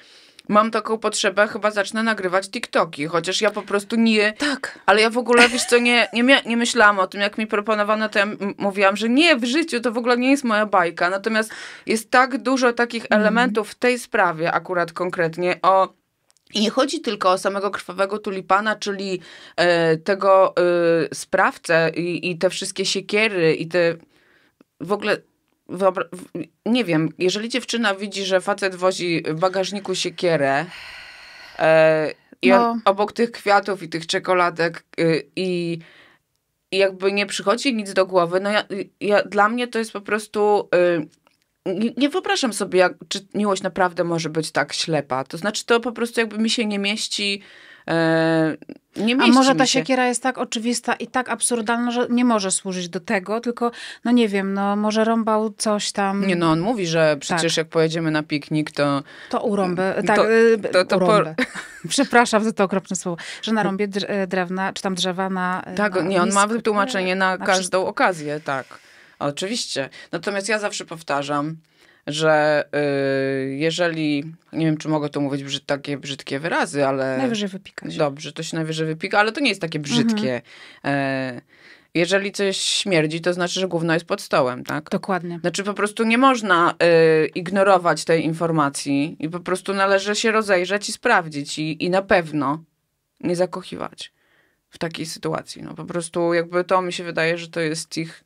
mam taką potrzebę, chyba zacznę nagrywać TikToki, chociaż ja po prostu nie. Tak. Ale ja w ogóle, wiesz co, nie, nie, nie myślałam o tym, jak mi proponowano, to ja m- mówiłam, że nie, w życiu to w ogóle nie jest moja bajka. Natomiast jest tak dużo takich mhm. elementów w tej sprawie, akurat konkretnie, o i nie chodzi tylko o samego krwawego tulipana, czyli e, tego e, sprawcę i, i te wszystkie siekiery i te w ogóle nie wiem, jeżeli dziewczyna widzi, że facet wozi w bagażniku siekierę e, i no. obok tych kwiatów i tych czekoladek y, i, i jakby nie przychodzi nic do głowy, no ja, ja dla mnie to jest po prostu... Y, nie, nie wyobrażam sobie, jak, czy miłość naprawdę może być tak ślepa. To znaczy, to po prostu jakby mi się nie mieści E, nie A może ta się. siekiera jest tak oczywista i tak absurdalna, że nie może służyć do tego, tylko, no nie wiem, no może rąbał coś tam. Nie, no on mówi, że przecież tak. jak pojedziemy na piknik, to... To urąbę, tak, y, to, to, to urąbę. Przepraszam za to okropne słowo, że na rąbie y, drewna, czy tam drzewa na... Y, tak, na nie, on ma wytłumaczenie na, na każdą wszystko. okazję, tak. Oczywiście. Natomiast ja zawsze powtarzam, że y, jeżeli, nie wiem czy mogę to mówić brzyd, takie brzydkie wyrazy, ale... Najwyżej wypika się. Dobrze, to się najwyżej wypika, ale to nie jest takie mhm. brzydkie. Mhm. jeżeli coś śmierdzi, to znaczy, że gówno jest pod stołem, tak? Dokładnie. Znaczy po prostu nie można y, ignorować tej informacji i po prostu należy się rozejrzeć i sprawdzić i, i na pewno nie zakochiwać w takiej sytuacji. No po prostu jakby to mi się wydaje, że to jest ich,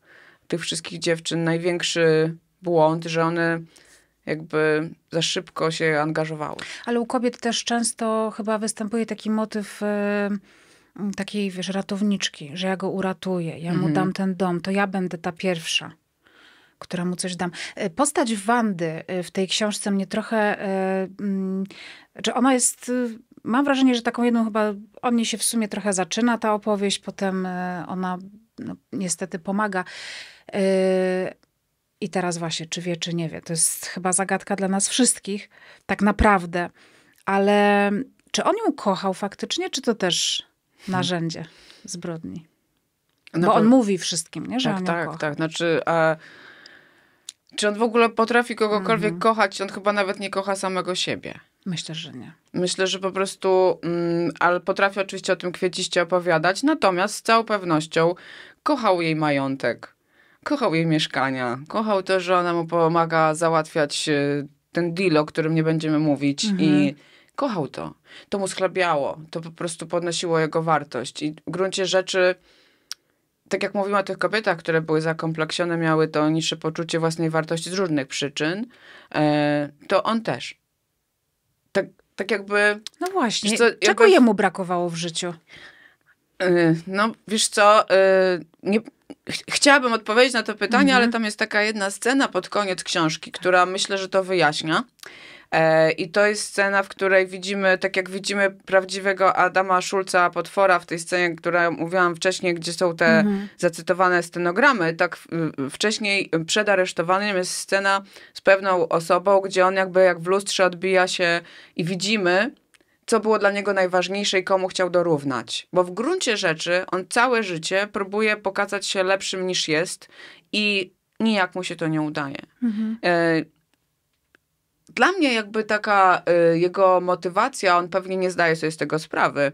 tych wszystkich dziewczyn największy błąd, że one jakby za szybko się angażowały. Ale u kobiet też często chyba występuje taki motyw y, mm, takiej, wiesz, ratowniczki, że ja go uratuję, ja mu mhm. dam ten dom, to ja będę ta pierwsza która mu coś dam. Y, postać Wandy y, w tej książce mnie trochę. Mm, czy ona jest. Mam wrażenie, że taką jedną chyba. O mnie się w sumie trochę zaczyna ta opowieść, potem ona no, niestety pomaga. I teraz właśnie, czy wie, czy nie wie. To jest chyba zagadka dla nas wszystkich, tak naprawdę. Ale czy on ją kochał faktycznie, czy to też hmm. narzędzie zbrodni? No Bo on mówi wszystkim, nie? Że tak, on ją tak, kocha. tak. Znaczy, a czy on w ogóle potrafi kogokolwiek mhm. kochać? On chyba nawet nie kocha samego siebie. Myślę, że nie. Myślę, że po prostu, mm, ale potrafi oczywiście o tym kwieciście opowiadać, natomiast z całą pewnością kochał jej majątek kochał jej mieszkania, kochał to, że ona mu pomaga załatwiać y, ten deal, o którym nie będziemy mówić mhm. i kochał to. To mu schlabiało, to po prostu podnosiło jego wartość i w gruncie rzeczy tak jak mówiłam o tych kobietach, które były zakompleksione, miały to niższe poczucie własnej wartości z różnych przyczyn, e, to on też. Tak, tak jakby... No właśnie, co, czego jemu brakowało w życiu? Y, no, wiesz co, y, nie, chciałabym odpowiedzieć na to pytanie, mhm. ale tam jest taka jedna scena pod koniec książki, która myślę, że to wyjaśnia. E, I to jest scena, w której widzimy, tak jak widzimy prawdziwego Adama Szulca, potwora w tej scenie, którą mówiłam wcześniej, gdzie są te mhm. zacytowane stenogramy, tak wcześniej przed aresztowaniem jest scena z pewną osobą, gdzie on jakby jak w lustrze odbija się i widzimy, co było dla niego najważniejsze i komu chciał dorównać. Bo w gruncie rzeczy on całe życie próbuje pokazać się lepszym niż jest i nijak mu się to nie udaje. Mhm. E, dla mnie jakby taka e, jego motywacja, on pewnie nie zdaje sobie z tego sprawy.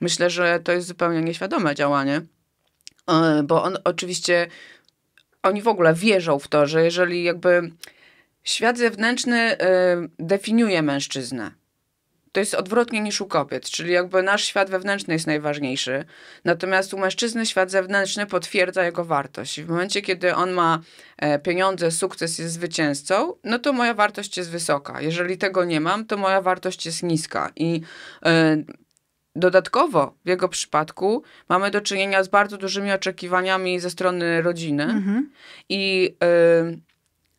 Myślę, że to jest zupełnie nieświadome działanie, e, bo on oczywiście, oni w ogóle wierzą w to, że jeżeli jakby świat zewnętrzny definiuje mężczyznę, to jest odwrotnie niż u kobiet, czyli jakby nasz świat wewnętrzny jest najważniejszy, natomiast u mężczyzny świat zewnętrzny potwierdza jego wartość. W momencie, kiedy on ma e, pieniądze, sukces jest zwycięzcą, no to moja wartość jest wysoka. Jeżeli tego nie mam, to moja wartość jest niska i e, Dodatkowo w jego przypadku mamy do czynienia z bardzo dużymi oczekiwaniami ze strony rodziny mhm. i e,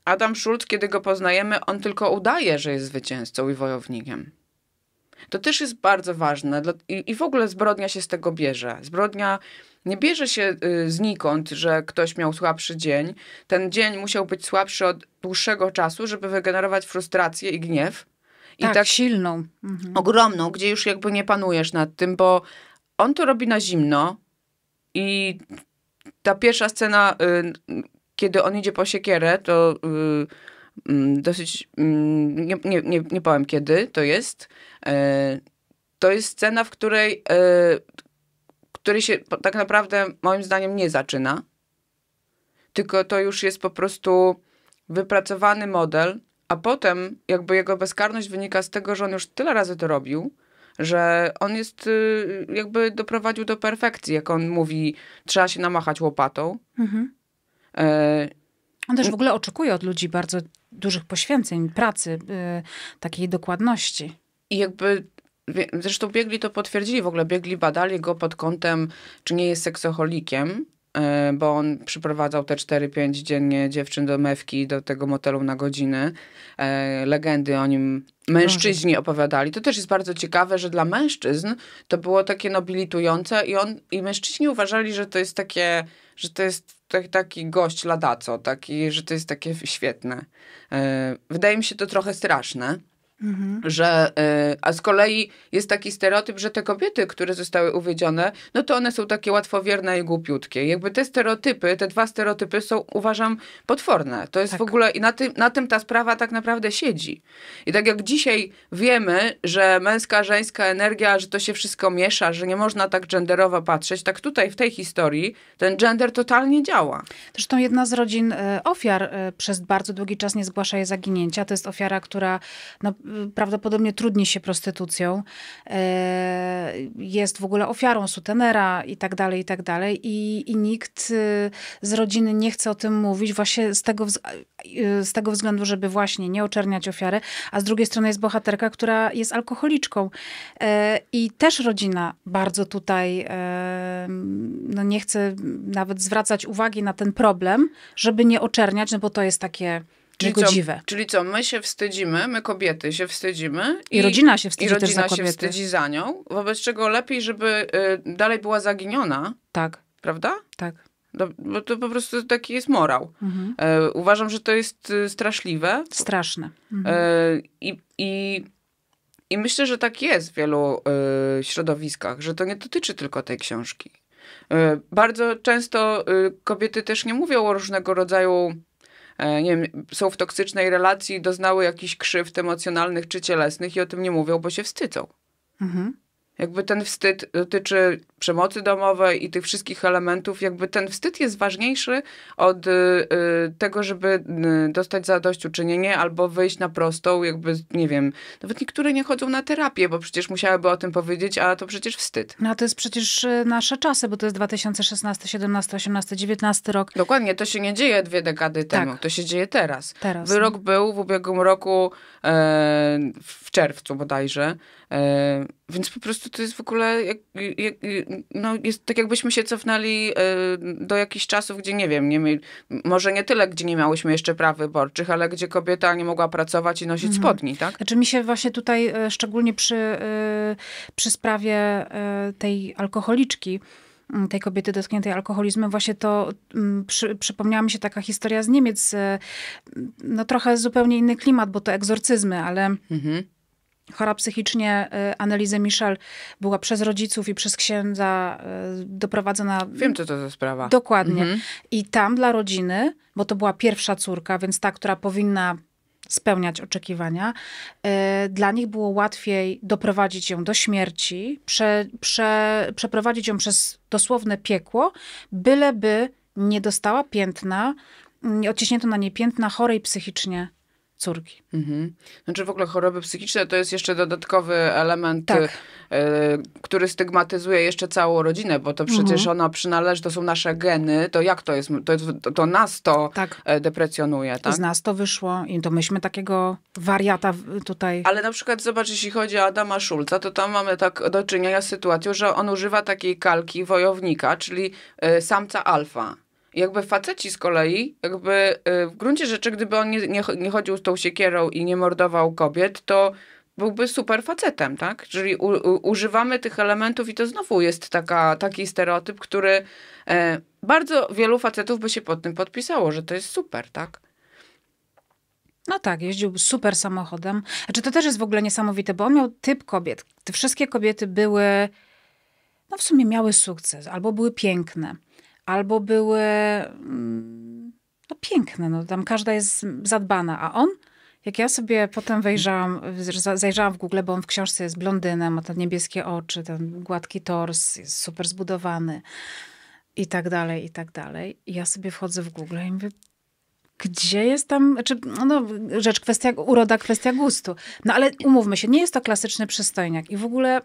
Adam Schulz, kiedy go poznajemy, on tylko udaje, że jest zwycięzcą i wojownikiem. To też jest bardzo ważne i w ogóle zbrodnia się z tego bierze. Zbrodnia nie bierze się y, znikąd, że ktoś miał słabszy dzień. Ten dzień musiał być słabszy od dłuższego czasu, żeby wygenerować frustrację i gniew. I tak, tak silną. Mhm. Ogromną, gdzie już jakby nie panujesz nad tym, bo on to robi na zimno i ta pierwsza scena, y, kiedy on idzie po siekierę, to y, mm, dosyć, mm, nie, nie, nie, nie powiem kiedy to jest, E, to jest scena, w której, e, której się tak naprawdę moim zdaniem nie zaczyna, tylko to już jest po prostu wypracowany model, a potem jakby jego bezkarność wynika z tego, że on już tyle razy to robił, że on jest y, jakby doprowadził do perfekcji, jak on mówi, trzeba się namachać łopatą. Mhm. E... On też w ogóle oczekuje od ludzi bardzo dużych poświęceń, pracy, y, takiej dokładności. I jakby zresztą biegli to potwierdzili, w ogóle biegli badali go pod kątem, czy nie jest seksoholikiem, e, bo on przyprowadzał te 4-5 dziennie dziewczyn do mewki, do tego motelu na godziny. E, legendy o nim mężczyźni mhm. opowiadali. To też jest bardzo ciekawe, że dla mężczyzn to było takie nobilitujące i on i mężczyźni uważali, że to jest takie, że to jest taki gość ladaco, taki, że to jest takie świetne. E, wydaje mi się to trochę straszne. Mhm. Że, y, a z kolei jest taki stereotyp, że te kobiety, które zostały uwiedzione, no to one są takie łatwowierne i głupiutkie. Jakby te stereotypy, te dwa stereotypy są, uważam, potworne. To jest tak. w ogóle, i na tym, na tym ta sprawa tak naprawdę siedzi. I tak jak dzisiaj wiemy, że męska, żeńska energia, że to się wszystko miesza, że nie można tak genderowo patrzeć, tak tutaj w tej historii ten gender totalnie działa. Zresztą jedna z rodzin y, ofiar y, przez bardzo długi czas nie zgłasza jej zaginięcia. To jest ofiara, która no, prawdopodobnie trudni się prostytucją, e, jest w ogóle ofiarą sutenera i tak dalej, i tak dalej. I, i nikt y, z rodziny nie chce o tym mówić właśnie z tego, y, z tego względu, żeby właśnie nie oczerniać ofiary, a z drugiej strony jest bohaterka, która jest alkoholiczką. E, I też rodzina bardzo tutaj e, no nie chce nawet zwracać uwagi na ten problem, żeby nie oczerniać, no bo to jest takie Czyli Co, czyli co, my się wstydzimy, my kobiety się wstydzimy. I, i rodzina się wstydzi I rodzina się kobiety. wstydzi za nią, wobec czego lepiej, żeby y, dalej była zaginiona. Tak. Prawda? Tak. Do, bo to po prostu taki jest morał. Mhm. E, uważam, że to jest y, straszliwe. Straszne. E, mhm. I, i, I myślę, że tak jest w wielu y, środowiskach, że to nie dotyczy tylko tej książki. E, bardzo często y, kobiety też nie mówią o różnego rodzaju E, nie wiem, są w toksycznej relacji, doznały jakichś krzywd emocjonalnych czy cielesnych i o tym nie mówią, bo się wstydzą. Mhm. Jakby ten wstyd dotyczy przemocy domowej i tych wszystkich elementów. Jakby ten wstyd jest ważniejszy od y, y, tego, żeby y, dostać zadośćuczynienie albo wyjść na prostą, jakby, nie wiem, nawet niektóre nie chodzą na terapię, bo przecież musiałyby o tym powiedzieć, a to przecież wstyd. No to jest przecież nasze czasy, bo to jest 2016, 17, 18, 19 rok. Dokładnie, to się nie dzieje dwie dekady tak. temu, tak. to się dzieje teraz. teraz Wyrok no. był w ubiegłym roku e, w czerwcu bodajże E, więc po prostu to jest w ogóle, jak, jak, no jest tak jakbyśmy się cofnęli e, do jakichś czasów, gdzie nie wiem, nie może nie tyle, gdzie nie miałyśmy jeszcze praw wyborczych, ale gdzie kobieta nie mogła pracować i nosić mhm. spodni, tak? Znaczy mi się właśnie tutaj, e, szczególnie przy, przy sprawie tej alkoholiczki, mm, tej kobiety dotkniętej alkoholizmem, właśnie to mm, przy, przypomniała mi się taka historia z Niemiec. No trochę zupełnie inny klimat, bo to egzorcyzmy, ale... Mhm chora psychicznie y, Annelise Michel była przez rodziców i przez księdza y, doprowadzona. Wiem, co to za sprawa. Dokładnie. Mhm. I tam dla rodziny, bo to była pierwsza córka, więc ta, która powinna spełniać oczekiwania, y, dla nich było łatwiej doprowadzić ją do śmierci, prze, prze, przeprowadzić ją przez dosłowne piekło, byleby nie dostała piętna, nie mm, odciśnięto na niej piętna chorej psychicznie Córki. Mhm. Znaczy w ogóle choroby psychiczne to jest jeszcze dodatkowy element, tak. y, y który stygmatyzuje jeszcze całą rodzinę, bo to mhm. przecież mhm. ona przynależy, to są nasze geny, to jak to jest, to, to nas to tak. Y, deprecjonuje, tak? Z nas to wyszło i to myśmy takiego wariata tutaj... Ale na przykład zobacz, jeśli chodzi o Adama Szulca, to tam mamy tak do czynienia z sytuacją, że on używa takiej kalki wojownika, czyli y, samca alfa. Jakby faceci z kolei, jakby y, w gruncie rzeczy, gdyby on nie, nie, nie chodził z tą siekierą i nie mordował kobiet, to byłby super facetem, tak? Czyli u, u, używamy tych elementów i to znowu jest taka, taki stereotyp, który e, bardzo wielu facetów by się pod tym podpisało, że to jest super, tak? No tak, jeździł super samochodem. Znaczy to też jest w ogóle niesamowite, bo on miał typ kobiet. Te wszystkie kobiety były, no w sumie miały sukces, albo były piękne albo były mm, no, piękne, no, tam każda jest zadbana, a on, jak ja sobie potem wejrzałam, zajrzałam w Google, bo on w książce jest blondynem, ma te niebieskie oczy, ten gładki tors, jest super zbudowany i tak dalej, i tak dalej. I ja sobie wchodzę w Google i mówię, gdzie jest tam, czy, no, rzecz, kwestia, uroda, kwestia gustu. No ale umówmy się, nie jest to klasyczny przystojniak i w ogóle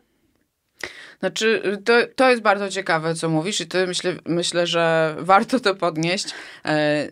znaczy, y, to, to jest bardzo ciekawe, co mówisz i to myślę, myślę, że warto to podnieść. E,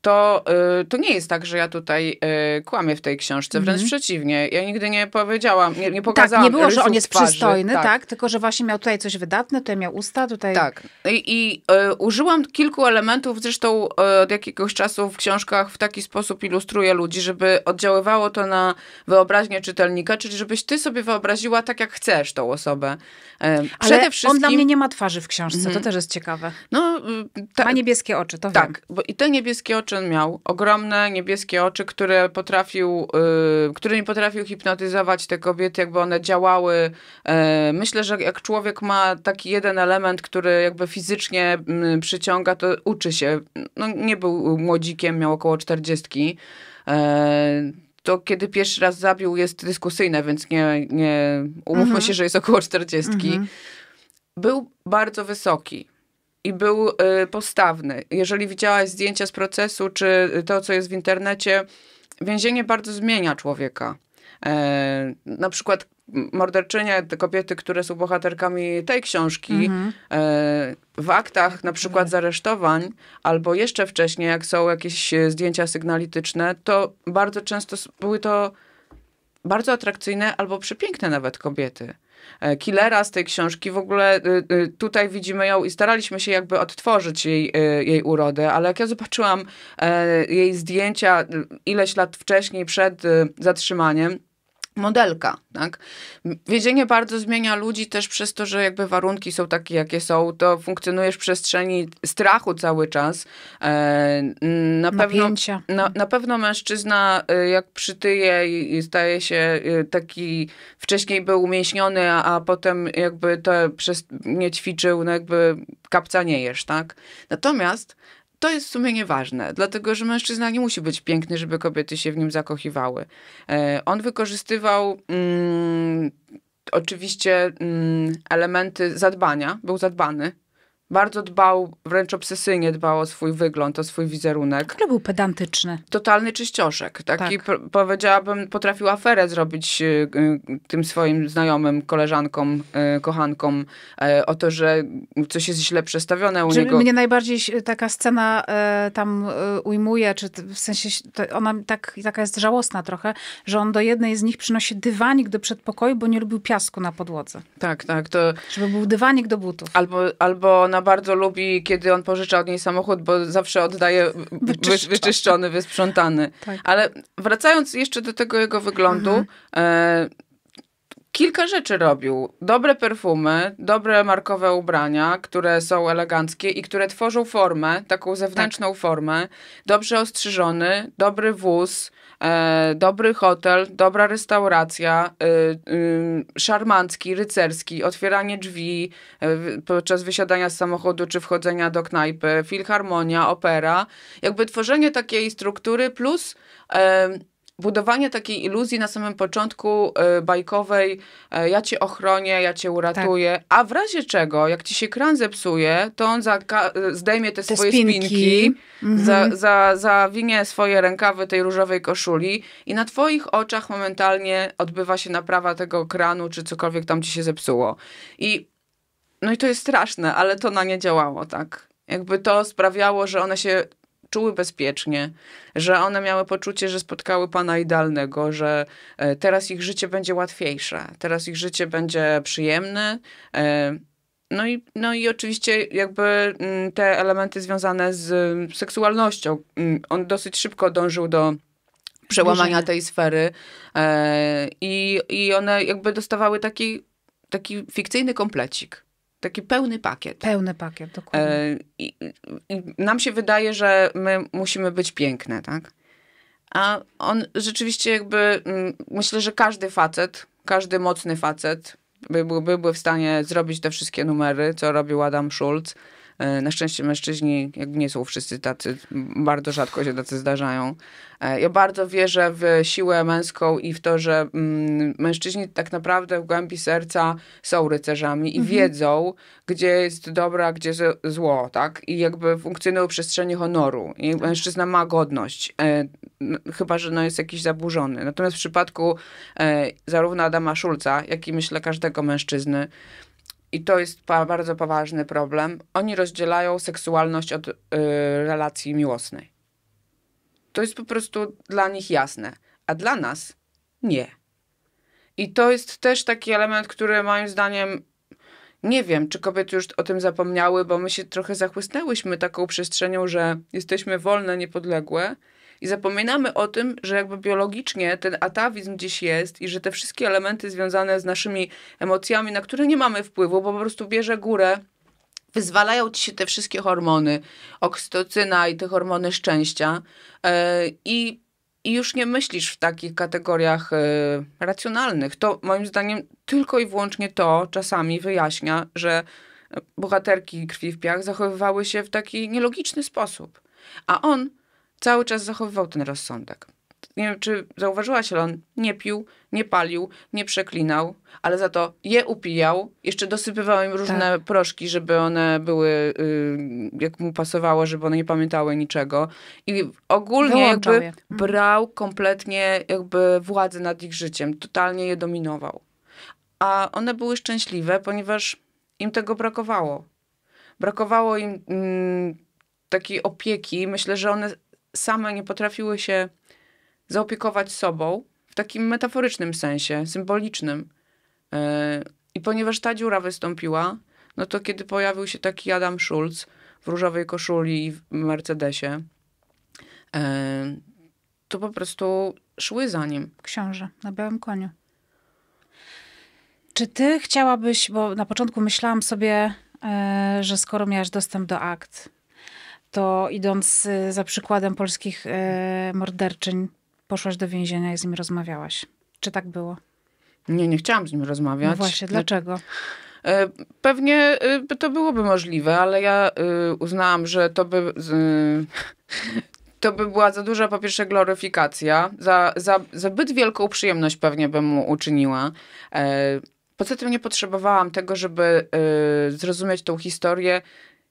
to, y, to nie jest tak, że ja tutaj y, kłamię w tej książce. Wręcz mm. przeciwnie. Ja nigdy nie powiedziałam, nie, nie pokazałam Tak, nie było, że on jest twarzy. przystojny, tak. tak. tylko że właśnie miał tutaj coś wydatne, tutaj miał usta, tutaj... Tak. I, i y, użyłam kilku elementów, zresztą y, od jakiegoś czasu w książkach w taki sposób ilustruję ludzi, żeby oddziaływało to na wyobraźnię czytelnika, czyli żebyś ty sobie wyobraziła tak, jak chcesz tą osobę. Y, Ale wszystkim... on dla mnie nie ma twarzy w książce, mm. to mhm. też jest ciekawe. No, y, ta... Ma niebieskie oczy, to Tak, wiem. bo i te niebieskie oczy dziewczyn miał ogromne niebieskie oczy, które potrafił, y, który nie potrafił hipnotyzować te kobiety, jakby one działały. E, myślę, że jak człowiek ma taki jeden element, który jakby fizycznie mm, przyciąga, to uczy się. No, nie był młodzikiem, miał około czterdziestki. E, to kiedy pierwszy raz zabił jest dyskusyjne, więc nie, nie umówmy mhm. się, że jest około czterdziestki. Mhm. Był bardzo wysoki i był y, postawny. Jeżeli widziałaś zdjęcia z procesu, czy to, co jest w internecie, więzienie bardzo zmienia człowieka. E, na przykład morderczynie, te kobiety, które są bohaterkami tej książki, mhm. E, w aktach na przykład mhm. zaresztowań, albo jeszcze wcześniej, jak są jakieś e, zdjęcia sygnalityczne, to bardzo często były to bardzo atrakcyjne albo przepiękne nawet kobiety. E, killera z tej książki. W ogóle e, e, tutaj widzimy ją i staraliśmy się jakby odtworzyć jej, jej urodę, ale jak ja zobaczyłam jej zdjęcia ileś lat wcześniej, przed zatrzymaniem, modelka, tak? Więzienie bardzo zmienia ludzi też przez to, że jakby warunki są takie, jakie są, to funkcjonujesz w przestrzeni strachu cały czas. E, na pewno, na, na, pewno mężczyzna e, jak przytyje i staje się e, taki, wcześniej był umięśniony, a, a potem jakby to przez, nie ćwiczył, no jakby kapca nie jesz, tak? Natomiast to jest w sumie nieważne, dlatego że mężczyzna nie musi być piękny, żeby kobiety się w nim zakochiwały. E, on wykorzystywał mm, oczywiście mm, elementy zadbania, był zadbany bardzo dbał, wręcz obsesyjnie dbał o swój wygląd, o swój wizerunek. Ale był pedantyczny. Totalny czyścioszek. Taki tak. tak. powiedziałabym, potrafił aferę zrobić y, y, tym swoim znajomym, koleżankom, y, kochankom y, o to, że coś jest źle przestawione u że niego. Mnie najbardziej taka scena y, tam ujmuje, czy w sensie ona tak, taka jest żałosna trochę, że on do jednej z nich przynosi dywanik do przedpokoju, bo nie lubił piasku na podłodze. Tak, tak. To... Żeby był dywanik do butów. Albo, albo na bardzo lubi, kiedy on pożycza od niej samochód, bo zawsze oddaje wyczyszczony, wysprzątany. Tak. Ale wracając jeszcze do tego jego wyglądu, mhm. e, kilka rzeczy robił. Dobre perfumy, dobre markowe ubrania, które są eleganckie i które tworzą formę, taką zewnętrzną tak. formę. Dobrze ostrzyżony, dobry wóz, E, dobry hotel, dobra restauracja, y, y, szarmancki, rycerski, otwieranie drzwi e, podczas wysiadania z samochodu czy wchodzenia do knajpy, filharmonia, opera. Jakby tworzenie takiej struktury plus budowanie takiej iluzji na samym początku e, bajkowej, e, ja cię ochronię, ja cię uratuję, tak. a w razie czego, jak ci się kran zepsuje, to on e, zdejmie te, te swoje spinki, spinki mhm. za, za, zawinie swoje rękawy tej różowej koszuli i na twoich oczach momentalnie odbywa się naprawa tego kranu, czy cokolwiek tam ci się zepsuło. I no i to jest straszne, ale to na nie działało, tak. Jakby to sprawiało, że one się czuły bezpiecznie, że one miały poczucie, że spotkały pana idealnego, że e, teraz ich życie będzie łatwiejsze, teraz ich życie będzie przyjemne. E, no i, no i oczywiście jakby mm, te elementy związane z mm, seksualnością. Mm, on dosyć szybko dążył do przełamania tej sfery e, i, i one jakby dostawały taki, taki fikcyjny komplecik. Taki pełny pakiet. Pełny pakiet, dokładnie. E, I, i nam się wydaje, że my musimy być piękne, tak? A on rzeczywiście jakby, mm, myślę, że każdy facet, każdy mocny facet by, by, byłby w stanie zrobić te wszystkie numery, co robił Adam Schulz E, na szczęście mężczyźni jakby nie są wszyscy tacy, bardzo rzadko się tacy zdarzają. E, ja bardzo wierzę w siłę męską i w to, że mm, mężczyźni tak naprawdę w głębi serca są rycerzami i mhm. wiedzą, gdzie jest dobra, gdzie gdzie zło, tak? I jakby funkcjonują w przestrzeni honoru. I tak. mężczyzna ma godność, e, chyba, że no jest jakiś zaburzony. Natomiast w przypadku zarówno Adama Szulca, jak i myślę każdego mężczyzny, i to jest pa bardzo poważny problem, oni rozdzielają seksualność od y, relacji miłosnej. To jest po prostu dla nich jasne, a dla nas nie. I to jest też taki element, który moim zdaniem nie wiem, czy kobiety już o tym zapomniały, bo my się trochę zachłysnęłyśmy taką przestrzenią, że jesteśmy wolne, niepodległe, i zapominamy o tym, że jakby biologicznie ten atawizm gdzieś jest i że te wszystkie elementy związane z naszymi emocjami, na które nie mamy wpływu, bo po prostu bierze górę wyzwalają ci się te wszystkie hormony, oksytocyna i te hormony szczęścia e, i, i już nie myślisz w takich kategoriach e, racjonalnych. To moim zdaniem tylko i wyłącznie to czasami wyjaśnia, że bohaterki krwi w piach zachowywały się w taki nielogiczny sposób. A on cały czas zachowywał ten rozsądek. Nie wiem, czy zauważyłaś, ale on nie pił, nie palił, nie przeklinał, ale za to je upijał. Jeszcze dosypywał im różne tak. proszki, żeby one były, y, jak mu pasowało, żeby one nie pamiętały niczego. I ogólnie Wyłączał jakby je. Mhm. brał kompletnie jakby władzę nad ich życiem. Totalnie je dominował. A one były szczęśliwe, ponieważ im tego brakowało. Brakowało im mm, takiej opieki. Myślę, że one same nie potrafiły się zaopiekować sobą w takim metaforycznym sensie, symbolicznym. E, I ponieważ ta dziura wystąpiła, no to kiedy pojawił się taki Adam Schulz w różowej koszuli i w Mercedesie, e, to po prostu szły za nim. Książę na białym koniu. Czy ty chciałabyś, bo na początku myślałam sobie, e, że skoro miałaś dostęp do akt, to idąc y, za przykładem polskich y, morderczyń, poszłaś do więzienia i z nim rozmawiałaś. Czy tak było? Nie, nie chciałam z nim rozmawiać. No właśnie, y, dlaczego? Pewnie to byłoby możliwe, ale ja uznałam, że to by. To by była za duża, po pierwsze, gloryfikacja. Za, za, zbyt wielką przyjemność pewnie bym mu uczyniła. E, poza tym nie potrzebowałam tego, żeby zrozumieć tą historię.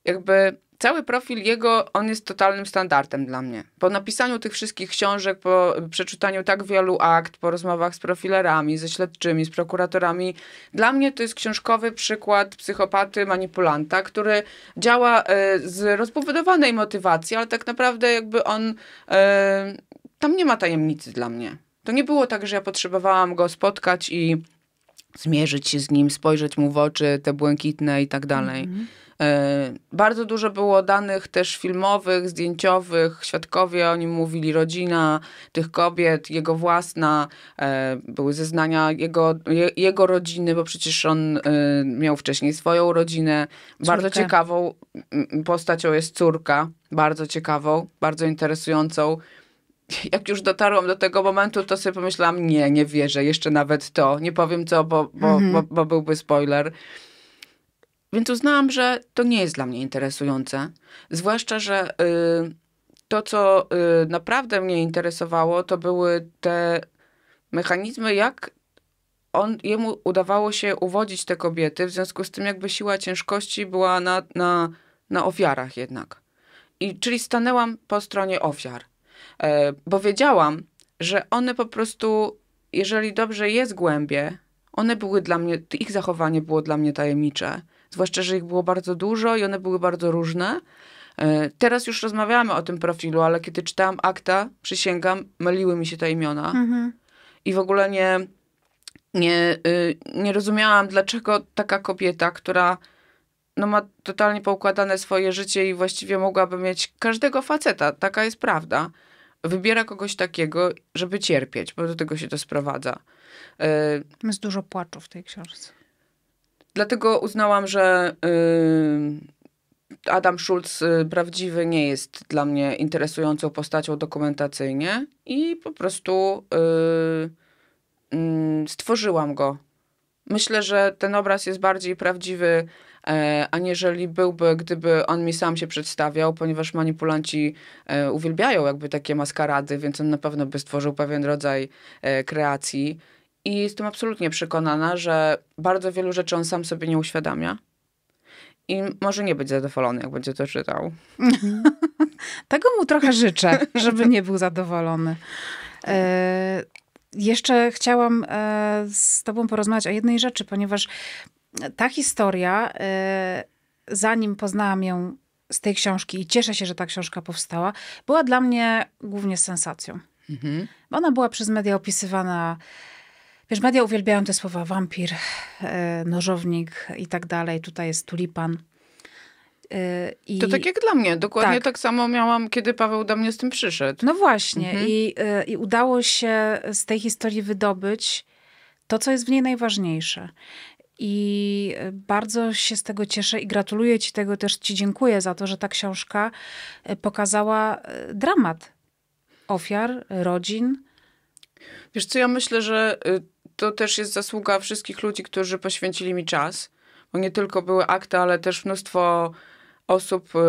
Jakby cały profil jego, on jest totalnym standardem dla mnie. Po napisaniu tych wszystkich książek, po przeczytaniu tak wielu akt, po rozmowach z profilerami, ze śledczymi, z prokuratorami, dla mnie to jest książkowy przykład psychopaty, manipulanta, który działa e, z rozbudowanej motywacji, ale tak naprawdę jakby on, e, tam nie ma tajemnicy dla mnie. To nie było tak, że ja potrzebowałam go spotkać i zmierzyć się z nim, spojrzeć mu w oczy, te błękitne i tak dalej. Mm -hmm. E, bardzo dużo było danych też filmowych, zdjęciowych. Świadkowie o nim mówili, rodzina tych kobiet, jego własna. E, były zeznania jego, jego rodziny, bo przecież on e, miał wcześniej swoją rodzinę. Córkę. Bardzo ciekawą postacią jest córka. Bardzo ciekawą, bardzo interesującą jak już dotarłam do tego momentu, to sobie pomyślałam, nie, nie wierzę, jeszcze nawet to, nie powiem co, bo, bo, bo, mhm. bo byłby spoiler. Więc uznałam, że to nie jest dla mnie interesujące. Zwłaszcza, że y, to, co y, naprawdę mnie interesowało, to były te mechanizmy, jak on, jemu udawało się uwodzić te kobiety, w związku z tym jakby siła ciężkości była na, na, na ofiarach jednak. I, czyli stanęłam po stronie ofiar, e, bo wiedziałam, że one po prostu, jeżeli dobrze jest głębie, one były dla mnie, ich zachowanie było dla mnie tajemnicze zwłaszcza, że ich było bardzo dużo i one były bardzo różne. E, teraz już rozmawiamy o tym profilu, ale kiedy czytałam akta, przysięgam, myliły mi się te imiona. Mhm. I w ogóle nie, nie, y, nie rozumiałam, dlaczego taka kobieta, która no ma totalnie poukładane swoje życie i właściwie mogłaby mieć każdego faceta, taka jest prawda, wybiera kogoś takiego, żeby cierpieć, bo do tego się to sprowadza. E, jest dużo płaczu w tej książce. Dlatego uznałam, że y, Adam Schulz y, prawdziwy nie jest dla mnie interesującą postacią dokumentacyjnie i po prostu y, mm, stworzyłam go. Myślę, że ten obraz jest bardziej prawdziwy, e, aniżeli byłby, gdyby on mi sam się przedstawiał, ponieważ manipulanci e, uwielbiają jakby takie maskarady, więc on na pewno by stworzył pewien rodzaj e, kreacji. I jestem absolutnie przekonana, że bardzo wielu rzeczy on sam sobie nie uświadamia. I może nie być zadowolony, jak będzie to czytał. Mhm. Tego mu trochę życzę, żeby nie był zadowolony. E, jeszcze chciałam e, z Tobą porozmawiać o jednej rzeczy, ponieważ ta historia, e, zanim poznałam ją z tej książki i cieszę się, że ta książka powstała, była dla mnie głównie sensacją. Mhm. Ona była przez media opisywana Wiesz, media uwielbiają te słowa wampir, e, nożownik i tak dalej. Tutaj jest tulipan. E, I... To tak jak dla mnie. Dokładnie tak. tak. samo miałam, kiedy Paweł do mnie z tym przyszedł. No właśnie. Mhm. I, e, I udało się z tej historii wydobyć to, co jest w niej najważniejsze. I bardzo się z tego cieszę i gratuluję Ci tego, też Ci dziękuję za to, że ta książka pokazała dramat ofiar, rodzin. Wiesz co, ja myślę, że y, to też jest zasługa wszystkich ludzi, którzy poświęcili mi czas, bo nie tylko były akta, ale też mnóstwo osób y,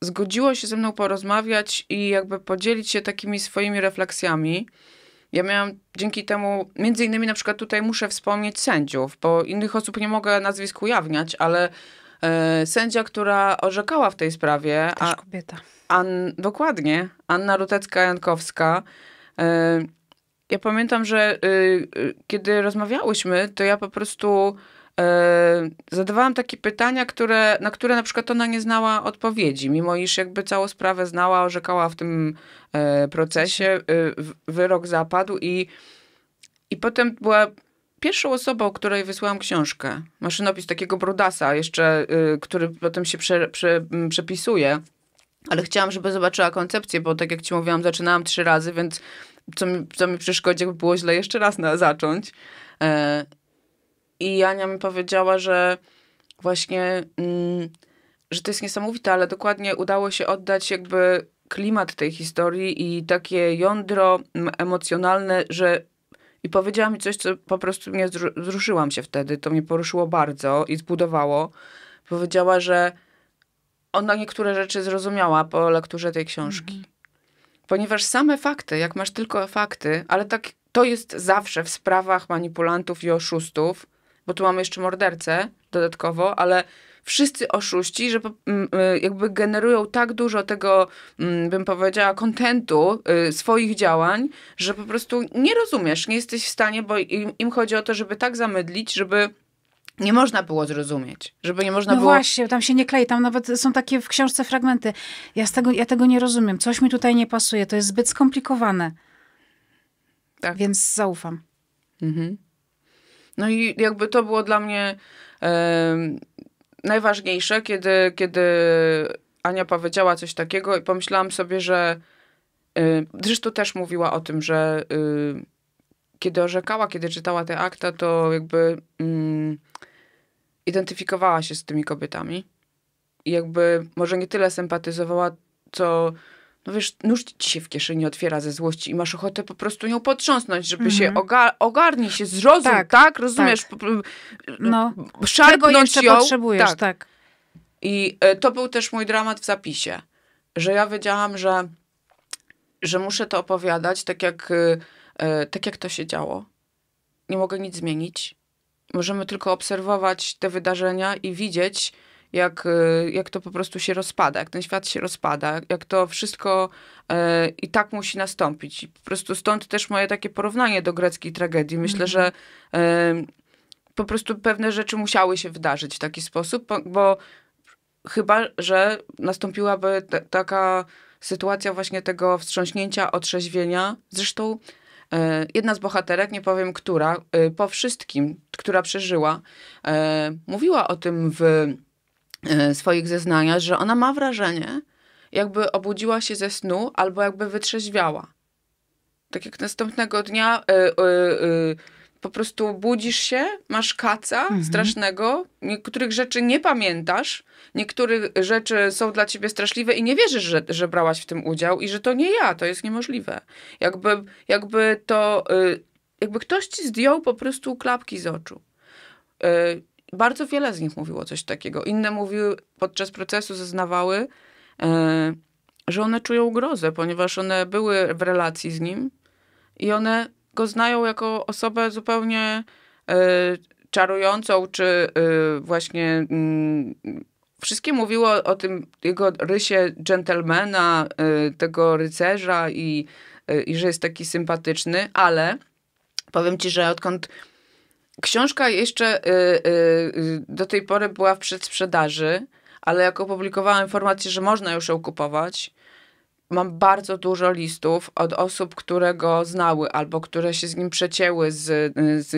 zgodziło się ze mną porozmawiać i jakby podzielić się takimi swoimi refleksjami. Ja miałam dzięki temu, między innymi na przykład tutaj muszę wspomnieć sędziów, bo innych osób nie mogę nazwisk ujawniać, ale e, sędzia, która orzekała w tej sprawie. Też a, kobieta. An, dokładnie, Anna Rutecka-Jankowska. E, ja pamiętam, że y, y, kiedy rozmawiałyśmy, to ja po prostu y, zadawałam takie pytania, które, na które na przykład ona nie znała odpowiedzi, mimo iż jakby całą sprawę znała, orzekała w tym e, procesie, wyrok zapadł i, i potem była pierwszą osobą, której wysłałam książkę. Maszynopis takiego Brudasa jeszcze, który potem się prze, prze, przepisuje. Ale chciałam, żeby zobaczyła koncepcję, bo tak jak ci mówiłam, zaczynałam trzy razy, więc co mi, co mi przeszkodzi, jakby było źle jeszcze raz na, zacząć. E, I Ania mi powiedziała, że właśnie, mm, że to jest niesamowite, ale dokładnie udało się oddać jakby klimat tej historii i takie jądro emocjonalne, że i powiedziała mi coś, co po prostu mnie wzruszyłam się wtedy. To mnie poruszyło bardzo i zbudowało. Powiedziała, że ona niektóre rzeczy zrozumiała po lekturze tej książki. Mhm. Ponieważ same fakty, jak masz tylko fakty, ale tak to jest zawsze w sprawach manipulantów i oszustów, bo tu mamy jeszcze mordercę dodatkowo, ale wszyscy oszuści, że mm, y, jakby generują tak dużo tego, mm, bym powiedziała, kontentu y, swoich działań, że po prostu nie rozumiesz, nie jesteś w stanie, bo im, im chodzi o to, żeby tak zamydlić, żeby nie można było zrozumieć, żeby nie można no było... właśnie, tam się nie klei, tam nawet są takie w książce fragmenty. Ja, z tego, ja tego nie rozumiem, coś mi tutaj nie pasuje, to jest zbyt skomplikowane. Tak. Więc zaufam. Mhm. No i jakby to było dla mnie e, najważniejsze, kiedy, kiedy Ania powiedziała coś takiego i pomyślałam sobie, że y, zresztą też mówiła o tym, że y, kiedy orzekała, kiedy czytała te akta, to jakby... Mm, identyfikowała się z tymi kobietami. I jakby może nie tyle sympatyzowała, co no wiesz, nóż ci się w kieszeni otwiera ze złości i masz ochotę po prostu nią potrząsnąć, żeby mm -hmm. się mhm. ogar się, zrozum, tak? tak? Rozumiesz? Tak. No, szarpnąć ją. potrzebujesz, tak. tak. I e, to był też mój dramat w zapisie, że ja wiedziałam, że, że muszę to opowiadać tak jak, e, tak jak to się działo. Nie mogę nic zmienić możemy tylko obserwować te wydarzenia i widzieć, jak, e, jak to po prostu się rozpada, jak ten świat się rozpada, jak to wszystko e, i tak musi nastąpić. I po prostu stąd też moje takie porównanie do greckiej tragedii. Myślę, mm -hmm. że e, po prostu pewne rzeczy musiały się wydarzyć w taki sposób, bo, bo chyba, że nastąpiłaby taka sytuacja właśnie tego wstrząśnięcia, otrzeźwienia. Zresztą E, jedna z bohaterek, nie powiem która, e, po wszystkim, która przeżyła, e, mówiła o tym w swoich zeznaniach, że ona ma wrażenie, jakby obudziła się ze snu albo jakby wytrzeźwiała. Tak jak następnego dnia. Yy, yy, yy po prostu budzisz się, masz kaca mhm. strasznego, niektórych rzeczy nie pamiętasz, niektórych rzeczy są dla ciebie straszliwe i nie wierzysz, że, że brałaś w tym udział i że to nie ja, to jest niemożliwe. Jakby, jakby to, y, jakby ktoś ci zdjął po prostu klapki z oczu. Y, bardzo wiele z nich mówiło coś takiego. Inne mówiły, podczas procesu zeznawały, y, że one czują grozę, ponieważ one były w relacji z nim i one go znają jako osobę zupełnie e, czarującą, czy e, właśnie mm, wszystkie mówiło o, tym jego rysie dżentelmena, e, tego rycerza i, i że jest taki sympatyczny, ale powiem ci, że odkąd książka jeszcze do tej pory była w przedsprzedaży, ale jak opublikowałam informację, że można już ją kupować, mam bardzo dużo listów od osób, które go znały albo które się z nim przecięły z, z,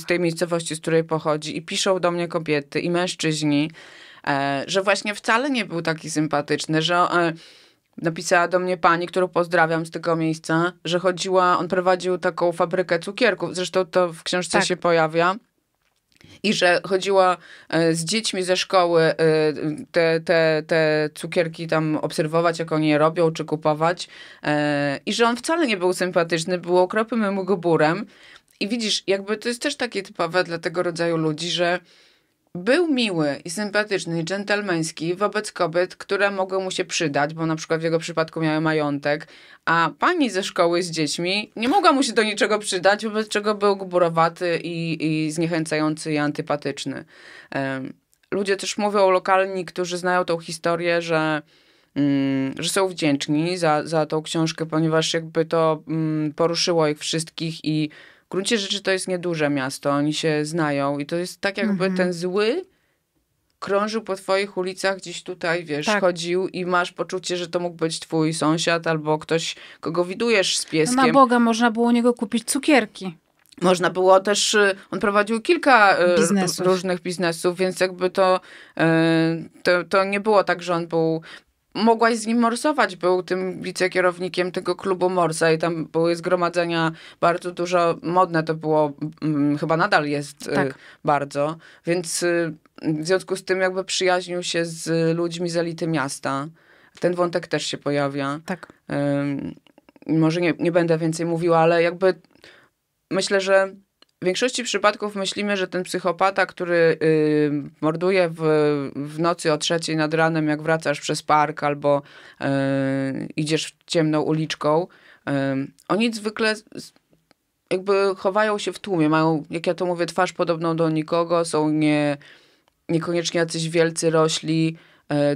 z tej miejscowości, z której pochodzi, i piszą do mnie kobiety i mężczyźni, e, że właśnie wcale nie był taki sympatyczny, że. E, Napisała do mnie pani, którą pozdrawiam z tego miejsca, że chodziła, on prowadził taką fabrykę cukierków. Zresztą to w książce tak. się pojawia i że chodziła e, z dziećmi ze szkoły e, te, te, te cukierki tam obserwować, jak oni je robią, czy kupować. E, I że on wcale nie był sympatyczny, był okropnym mugoburem. I widzisz, jakby to jest też takie typowe dla tego rodzaju ludzi, że był miły i sympatyczny i dżentelmeński wobec kobiet, które mogły mu się przydać, bo na przykład w jego przypadku miały majątek, a pani ze szkoły z dziećmi nie mogła mu się do niczego przydać, wobec czego był gburowaty i, i zniechęcający i antypatyczny. Um, ludzie też mówią lokalni, którzy znają tą historię, że mm, że są wdzięczni za, za tą książkę, ponieważ jakby to mm, poruszyło ich wszystkich i gruncie rzeczy to jest nieduże miasto, oni się znają i to jest tak jakby mhm. ten zły krążył po twoich ulicach gdzieś tutaj, wiesz, tak. chodził i masz poczucie, że to mógł być twój sąsiad albo ktoś, kogo widujesz z pieskiem. No na Boga, można było u niego kupić cukierki. Można było też, y, on prowadził kilka y, biznesów. różnych biznesów, więc jakby to, y, to, to nie było tak, że on był mogłaś z nim morsować. Był tym wicekierownikiem tego klubu Morsa i tam były zgromadzenia bardzo dużo, modne to było, m, mm, chyba nadal jest y, tak. y, bardzo, więc y, w związku z tym jakby przyjaźnił się z ludźmi z elity miasta. Ten wątek też się pojawia. Tak. Y, może nie, nie będę więcej mówiła, ale jakby myślę, że w większości przypadków myślimy, że ten psychopata, który y, morduje w, w, nocy o trzeciej nad ranem, jak wracasz przez park albo y, idziesz idziesz ciemną uliczką, y, oni zwykle jakby chowają się w tłumie, mają, jak ja to mówię, twarz podobną do nikogo, są nie, niekoniecznie jacyś wielcy rośli.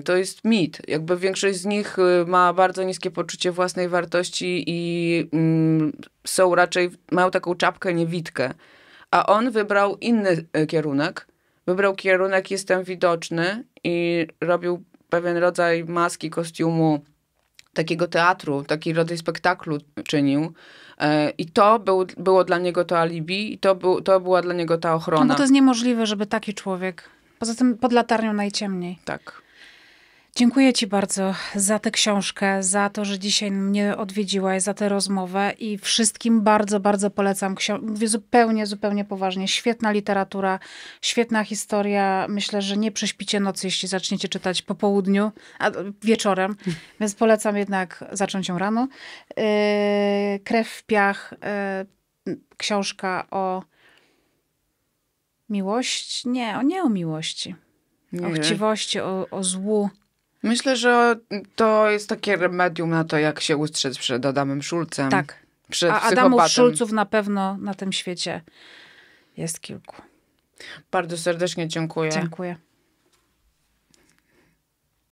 To jest mit. Jakby większość z nich ma bardzo niskie poczucie własnej wartości i mm, są raczej, mają taką czapkę niewidkę a on wybrał inny e, kierunek. Wybrał kierunek jestem widoczny i robił pewien rodzaj maski, kostiumu, takiego teatru, taki rodzaj spektaklu czynił. E, I to był, było dla niego to alibi i to, był, to była dla niego ta ochrona. No bo to jest niemożliwe, żeby taki człowiek... Poza tym pod latarnią najciemniej. Tak. Dziękuję Ci bardzo za tę książkę, za to, że dzisiaj mnie odwiedziłaś, za tę rozmowę i wszystkim bardzo, bardzo polecam. książkę. mówię zupełnie, zupełnie poważnie. Świetna literatura, świetna historia. Myślę, że nie prześpicie nocy, jeśli zaczniecie czytać po południu, a wieczorem, więc polecam jednak zacząć ją rano. Yy, Krew w piach, yy, książka o miłości, nie, o nie o miłości. Nie o chciwości, o, o złu. Myślę, że to jest takie remedium na to, jak się ustrzec przed Adamem Szulcem. Tak. Przed A Adamów Szulców na pewno na tym świecie jest kilku. Bardzo serdecznie dziękuję. Dziękuję.